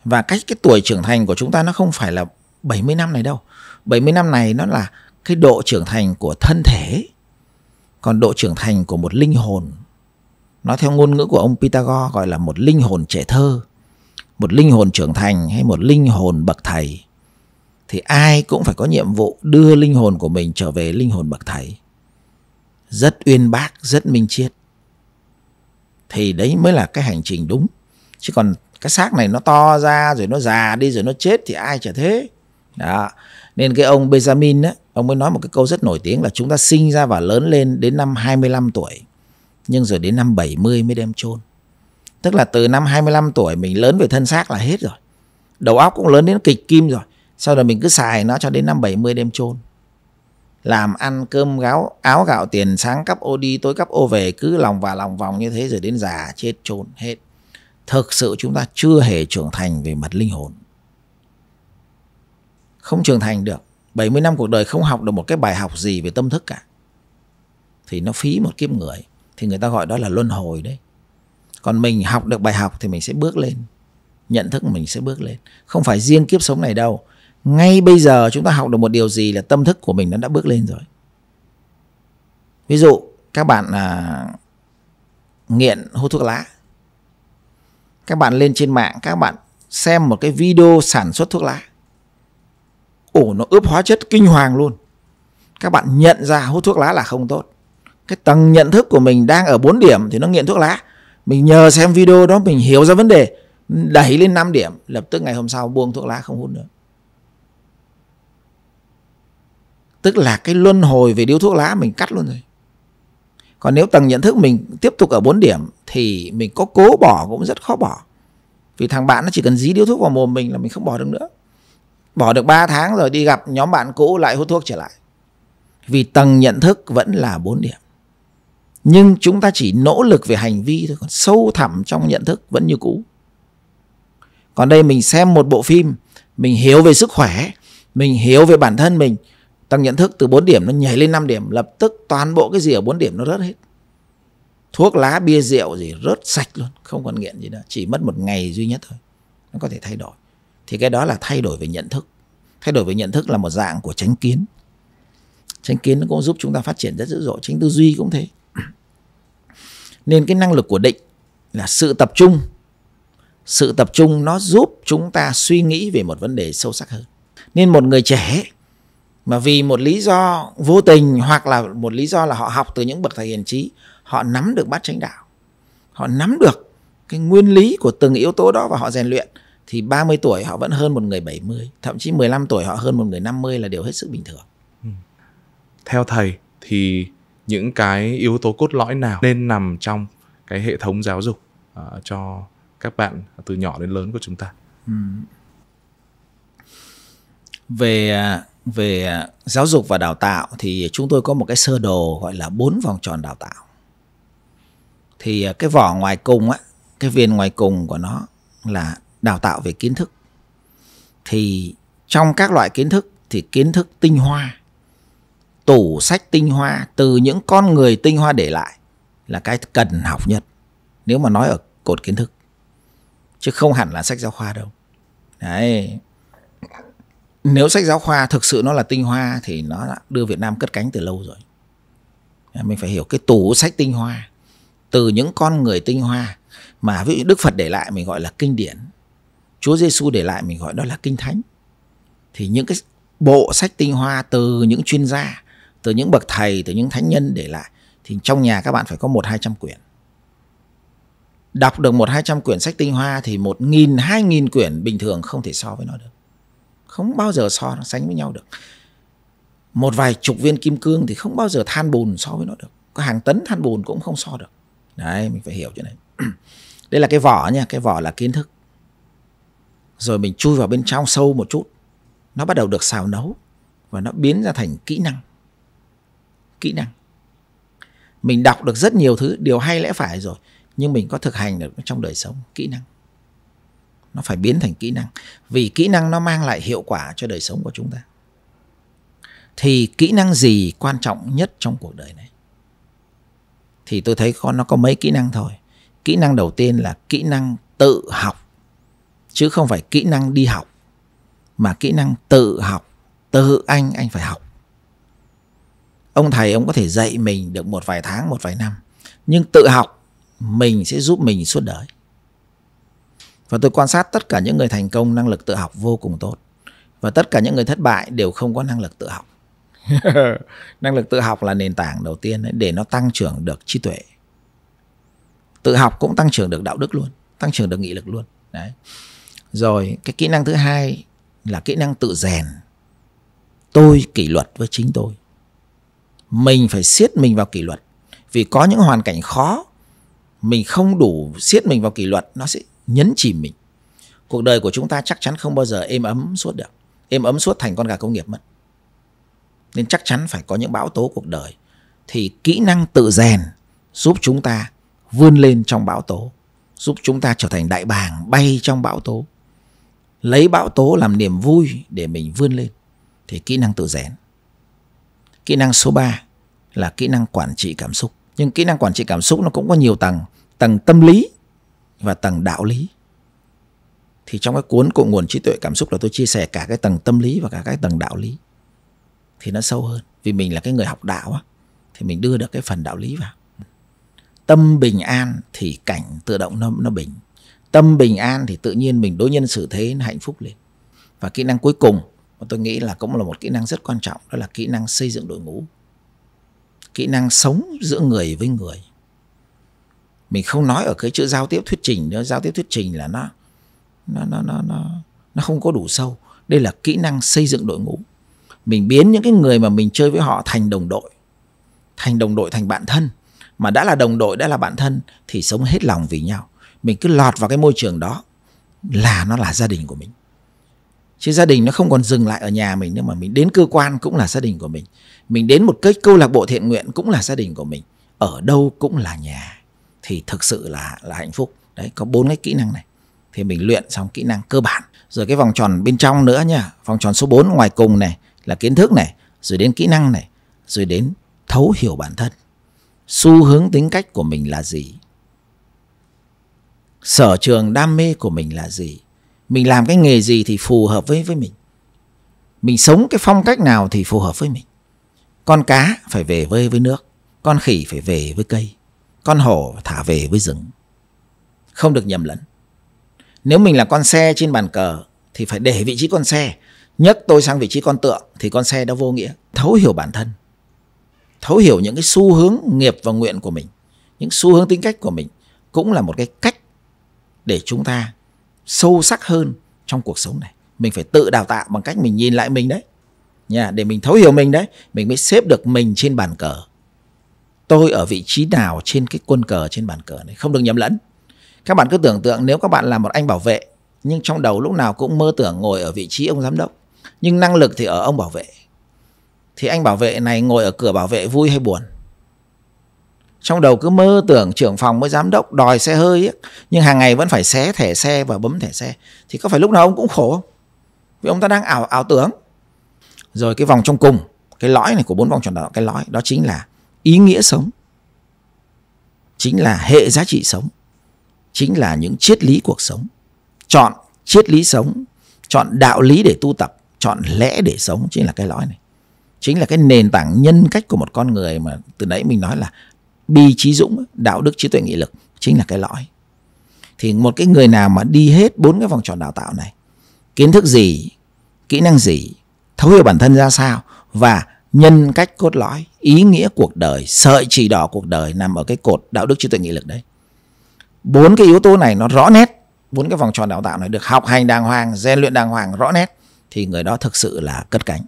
và cách cái tuổi trưởng thành của chúng ta nó không phải là 70 năm này đâu 70 năm này nó là cái độ trưởng thành của thân thể còn độ trưởng thành của một linh hồn nó theo ngôn ngữ của ông Pythagore gọi là một linh hồn trẻ thơ một linh hồn trưởng thành hay một linh hồn bậc thầy thì ai cũng phải có nhiệm vụ đưa linh hồn của mình trở về linh hồn bậc thầy rất uyên bác rất minh chiết, thì đấy mới là cái hành trình đúng chứ còn cái xác này nó to ra rồi nó già đi rồi nó chết thì ai chả thế đó nên cái ông Benjamin á ông mới nói một cái câu rất nổi tiếng là chúng ta sinh ra và lớn lên đến năm 25 tuổi nhưng rồi đến năm 70 mới đem chôn tức là từ năm 25 tuổi mình lớn về thân xác là hết rồi đầu óc cũng lớn đến kịch kim rồi sau đó mình cứ xài nó cho đến năm 70 đem chôn làm ăn cơm gáo áo gạo tiền sáng cắp ô đi tối cắp ô về cứ lòng và lòng vòng như thế rồi đến già chết trốn hết thực sự chúng ta chưa hề trưởng thành về mặt linh hồn không trưởng thành được 70 năm cuộc đời không học được một cái bài học gì về tâm thức cả thì nó phí một kiếp người thì người ta gọi đó là luân hồi đấy còn mình học được bài học thì mình sẽ bước lên nhận thức mình sẽ bước lên không phải riêng kiếp sống này đâu ngay bây giờ chúng ta học được một điều gì là tâm thức của mình nó đã bước lên rồi ví dụ các bạn à, nghiện hút thuốc lá các bạn lên trên mạng các bạn xem một cái video sản xuất thuốc lá ủ nó ướp hóa chất kinh hoàng luôn các bạn nhận ra hút thuốc lá là không tốt cái tầng nhận thức của mình đang ở 4 điểm thì nó nghiện thuốc lá mình nhờ xem video đó mình hiểu ra vấn đề đẩy lên 5 điểm lập tức ngày hôm sau buông thuốc lá không hút nữa tức là cái luân hồi về điếu thuốc lá mình cắt luôn rồi còn nếu tầng nhận thức mình tiếp tục ở bốn điểm thì mình có cố bỏ cũng rất khó bỏ vì thằng bạn nó chỉ cần dí điếu thuốc vào mồm mình là mình không bỏ được nữa bỏ được 3 tháng rồi đi gặp nhóm bạn cũ lại hút thuốc trở lại vì tầng nhận thức vẫn là bốn điểm nhưng chúng ta chỉ nỗ lực về hành vi thôi còn sâu thẳm trong nhận thức vẫn như cũ còn đây mình xem một bộ phim mình hiểu về sức khỏe mình hiểu về bản thân mình tăng nhận thức từ 4 điểm nó nhảy lên 5 điểm lập tức toàn bộ cái gì ở 4 điểm nó rớt hết thuốc lá bia rượu gì rớt sạch luôn không còn nghiện gì nữa chỉ mất một ngày duy nhất thôi nó có thể thay đổi thì cái đó là thay đổi về nhận thức thay đổi về nhận thức là một dạng của tránh kiến tránh kiến nó cũng giúp chúng ta phát triển rất dữ dội tránh tư duy cũng thế nên cái năng lực của định là sự tập trung sự tập trung nó giúp chúng ta suy nghĩ về một vấn đề sâu sắc hơn nên một người trẻ mà vì một lý do vô tình hoặc là một lý do là họ học từ những bậc thầy hiền trí họ nắm được bát chánh đạo họ nắm được cái nguyên lý của từng yếu tố đó và họ rèn luyện thì 30 tuổi họ vẫn hơn một người 70, thậm chí 15 tuổi họ hơn một người 50 là điều hết sức bình thường. Ừ. Theo thầy thì những cái yếu tố cốt lõi nào nên nằm trong cái hệ thống giáo dục uh, cho các bạn từ nhỏ đến lớn của chúng ta? Ừ. Về à, về à, giáo dục và đào tạo thì chúng tôi có một cái sơ đồ gọi là bốn vòng tròn đào tạo thì à, cái vỏ ngoài cùng á cái viên ngoài cùng của nó là đào tạo về kiến thức thì trong các loại kiến thức thì kiến thức tinh hoa tủ sách tinh hoa từ những con người tinh hoa để lại là cái cần học nhất nếu mà nói ở cột kiến thức chứ không hẳn là sách giáo khoa đâu đấy nếu sách giáo khoa thực sự nó là tinh hoa thì nó đã đưa Việt Nam cất cánh từ lâu rồi mình phải hiểu cái tủ sách tinh hoa từ những con người tinh hoa mà ví dụ Đức Phật để lại mình gọi là kinh điển Chúa Giêsu để lại mình gọi đó là kinh thánh thì những cái bộ sách tinh hoa từ những chuyên gia từ những bậc thầy từ những thánh nhân để lại thì trong nhà các bạn phải có một hai trăm quyển đọc được một hai trăm quyển sách tinh hoa thì một nghìn hai nghìn quyển bình thường không thể so với nó được không bao giờ so sánh với nhau được một vài chục viên kim cương thì không bao giờ than bùn so với nó được có hàng tấn than bùn cũng không so được đấy mình phải hiểu chuyện này đây là cái vỏ nha cái vỏ là kiến thức rồi mình chui vào bên trong sâu một chút nó bắt đầu được xào nấu và nó biến ra thành kỹ năng kỹ năng mình đọc được rất nhiều thứ điều hay lẽ phải rồi nhưng mình có thực hành được trong đời sống kỹ năng nó phải biến thành kỹ năng vì kỹ năng nó mang lại hiệu quả cho đời sống của chúng ta thì kỹ năng gì quan trọng nhất trong cuộc đời này thì tôi thấy con nó có mấy kỹ năng thôi kỹ năng đầu tiên là kỹ năng tự học chứ không phải kỹ năng đi học mà kỹ năng tự học tự anh anh phải học ông thầy ông có thể dạy mình được một vài tháng một vài năm nhưng tự học mình sẽ giúp mình suốt đời và tôi quan sát tất cả những người thành công năng lực tự học vô cùng tốt. Và tất cả những người thất bại đều không có năng lực tự học. năng lực tự học là nền tảng đầu tiên để nó tăng trưởng được trí tuệ. Tự học cũng tăng trưởng được đạo đức luôn, tăng trưởng được nghị lực luôn. Đấy. Rồi cái kỹ năng thứ hai là kỹ năng tự rèn. Tôi kỷ luật với chính tôi. Mình phải siết mình vào kỷ luật. Vì có những hoàn cảnh khó mình không đủ siết mình vào kỷ luật nó sẽ nhấn chìm mình cuộc đời của chúng ta chắc chắn không bao giờ êm ấm suốt được êm ấm suốt thành con gà công nghiệp mất nên chắc chắn phải có những bão tố cuộc đời thì kỹ năng tự rèn giúp chúng ta vươn lên trong bão tố giúp chúng ta trở thành đại bàng bay trong bão tố lấy bão tố làm niềm vui để mình vươn lên thì kỹ năng tự rèn kỹ năng số 3 là kỹ năng quản trị cảm xúc nhưng kỹ năng quản trị cảm xúc nó cũng có nhiều tầng tầng tâm lý và tầng đạo lý thì trong cái cuốn cội nguồn trí tuệ cảm xúc là tôi chia sẻ cả cái tầng tâm lý và cả cái tầng đạo lý thì nó sâu hơn vì mình là cái người học đạo á thì mình đưa được cái phần đạo lý vào tâm bình an thì cảnh tự động nó nó bình tâm bình an thì tự nhiên mình đối nhân xử thế nó hạnh phúc lên và kỹ năng cuối cùng mà tôi nghĩ là cũng là một kỹ năng rất quan trọng đó là kỹ năng xây dựng đội ngũ kỹ năng sống giữa người với người mình không nói ở cái chữ giao tiếp thuyết trình nữa giao tiếp thuyết trình là nó nó nó nó nó nó không có đủ sâu đây là kỹ năng xây dựng đội ngũ mình biến những cái người mà mình chơi với họ thành đồng đội thành đồng đội thành bạn thân mà đã là đồng đội đã là bạn thân thì sống hết lòng vì nhau mình cứ lọt vào cái môi trường đó là nó là gia đình của mình chứ gia đình nó không còn dừng lại ở nhà mình nữa mà mình đến cơ quan cũng là gia đình của mình mình đến một cái câu lạc bộ thiện nguyện cũng là gia đình của mình ở đâu cũng là nhà thì thực sự là là hạnh phúc đấy có bốn cái kỹ năng này thì mình luyện xong kỹ năng cơ bản rồi cái vòng tròn bên trong nữa nha vòng tròn số 4 ngoài cùng này là kiến thức này rồi đến kỹ năng này rồi đến thấu hiểu bản thân xu hướng tính cách của mình là gì sở trường đam mê của mình là gì mình làm cái nghề gì thì phù hợp với với mình mình sống cái phong cách nào thì phù hợp với mình con cá phải về với với nước con khỉ phải về với cây con hổ thả về với rừng. Không được nhầm lẫn. Nếu mình là con xe trên bàn cờ thì phải để vị trí con xe. Nhấc tôi sang vị trí con tượng thì con xe đã vô nghĩa. Thấu hiểu bản thân. Thấu hiểu những cái xu hướng nghiệp và nguyện của mình. Những xu hướng tính cách của mình cũng là một cái cách để chúng ta sâu sắc hơn trong cuộc sống này. Mình phải tự đào tạo bằng cách mình nhìn lại mình đấy. Nha, để mình thấu hiểu mình đấy, mình mới xếp được mình trên bàn cờ tôi ở vị trí nào trên cái quân cờ trên bàn cờ này không được nhầm lẫn các bạn cứ tưởng tượng nếu các bạn là một anh bảo vệ nhưng trong đầu lúc nào cũng mơ tưởng ngồi ở vị trí ông giám đốc nhưng năng lực thì ở ông bảo vệ thì anh bảo vệ này ngồi ở cửa bảo vệ vui hay buồn trong đầu cứ mơ tưởng trưởng phòng mới giám đốc đòi xe hơi ấy, nhưng hàng ngày vẫn phải xé thẻ xe và bấm thẻ xe thì có phải lúc nào ông cũng khổ không vì ông ta đang ảo ảo tưởng rồi cái vòng trong cùng cái lõi này của bốn vòng tròn đó cái lõi đó chính là ý nghĩa sống chính là hệ giá trị sống chính là những triết lý cuộc sống chọn triết lý sống chọn đạo lý để tu tập chọn lẽ để sống chính là cái lõi này chính là cái nền tảng nhân cách của một con người mà từ nãy mình nói là bi trí dũng đạo đức trí tuệ nghị lực chính là cái lõi thì một cái người nào mà đi hết bốn cái vòng tròn đào tạo này kiến thức gì kỹ năng gì thấu hiểu bản thân ra sao và nhân cách cốt lõi ý nghĩa cuộc đời sợi chỉ đỏ cuộc đời nằm ở cái cột đạo đức trí tuệ nghị lực đấy bốn cái yếu tố này nó rõ nét bốn cái vòng tròn đào tạo này được học hành đàng hoàng rèn luyện đàng hoàng rõ nét thì người đó thực sự là cất cánh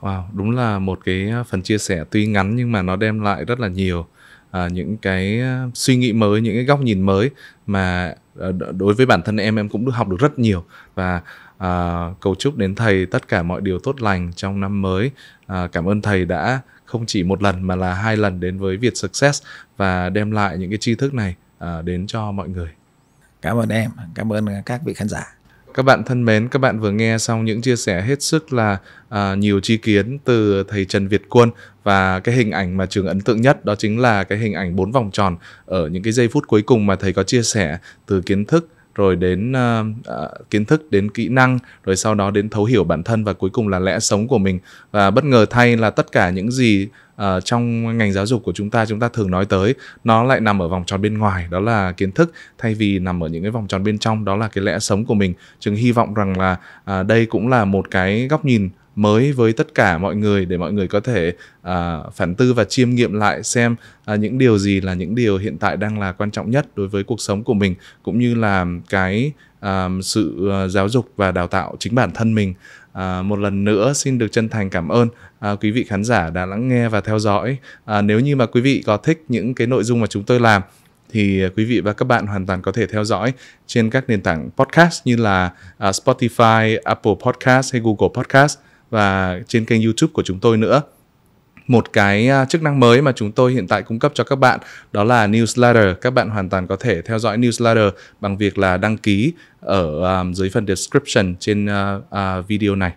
Wow, đúng là một cái phần chia sẻ tuy ngắn nhưng mà nó đem lại rất là nhiều à, những cái à, suy nghĩ mới, những cái góc nhìn mới mà à, đối với bản thân em em cũng được học được rất nhiều và à, cầu chúc đến thầy tất cả mọi điều tốt lành trong năm mới à, cảm ơn thầy đã không chỉ một lần mà là hai lần đến với Việt Success và đem lại những cái tri thức này à, đến cho mọi người. Cảm ơn em, cảm ơn các vị khán giả. Các bạn thân mến, các bạn vừa nghe xong những chia sẻ hết sức là à, nhiều chi kiến từ thầy Trần Việt Quân và cái hình ảnh mà trường ấn tượng nhất đó chính là cái hình ảnh bốn vòng tròn ở những cái giây phút cuối cùng mà thầy có chia sẻ từ kiến thức rồi đến uh, kiến thức đến kỹ năng rồi sau đó đến thấu hiểu bản thân và cuối cùng là lẽ sống của mình và bất ngờ thay là tất cả những gì uh, trong ngành giáo dục của chúng ta chúng ta thường nói tới nó lại nằm ở vòng tròn bên ngoài đó là kiến thức thay vì nằm ở những cái vòng tròn bên trong đó là cái lẽ sống của mình chừng hy vọng rằng là uh, đây cũng là một cái góc nhìn mới với tất cả mọi người để mọi người có thể à, phản tư và chiêm nghiệm lại xem à, những điều gì là những điều hiện tại đang là quan trọng nhất đối với cuộc sống của mình cũng như là cái à, sự à, giáo dục và đào tạo chính bản thân mình À, một lần nữa xin được chân thành cảm ơn à, quý vị khán giả đã lắng nghe và theo dõi. À, nếu như mà quý vị có thích những cái nội dung mà chúng tôi làm thì quý vị và các bạn hoàn toàn có thể theo dõi trên các nền tảng podcast như là à, Spotify, Apple Podcast hay Google Podcast và trên kênh YouTube của chúng tôi nữa một cái à, chức năng mới mà chúng tôi hiện tại cung cấp cho các bạn đó là newsletter các bạn hoàn toàn có thể theo dõi newsletter bằng việc là đăng ký ở um, dưới phần description trên uh, uh, video này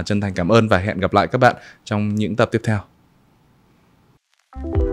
uh, chân thành cảm ơn và hẹn gặp lại các bạn trong những tập tiếp theo thank you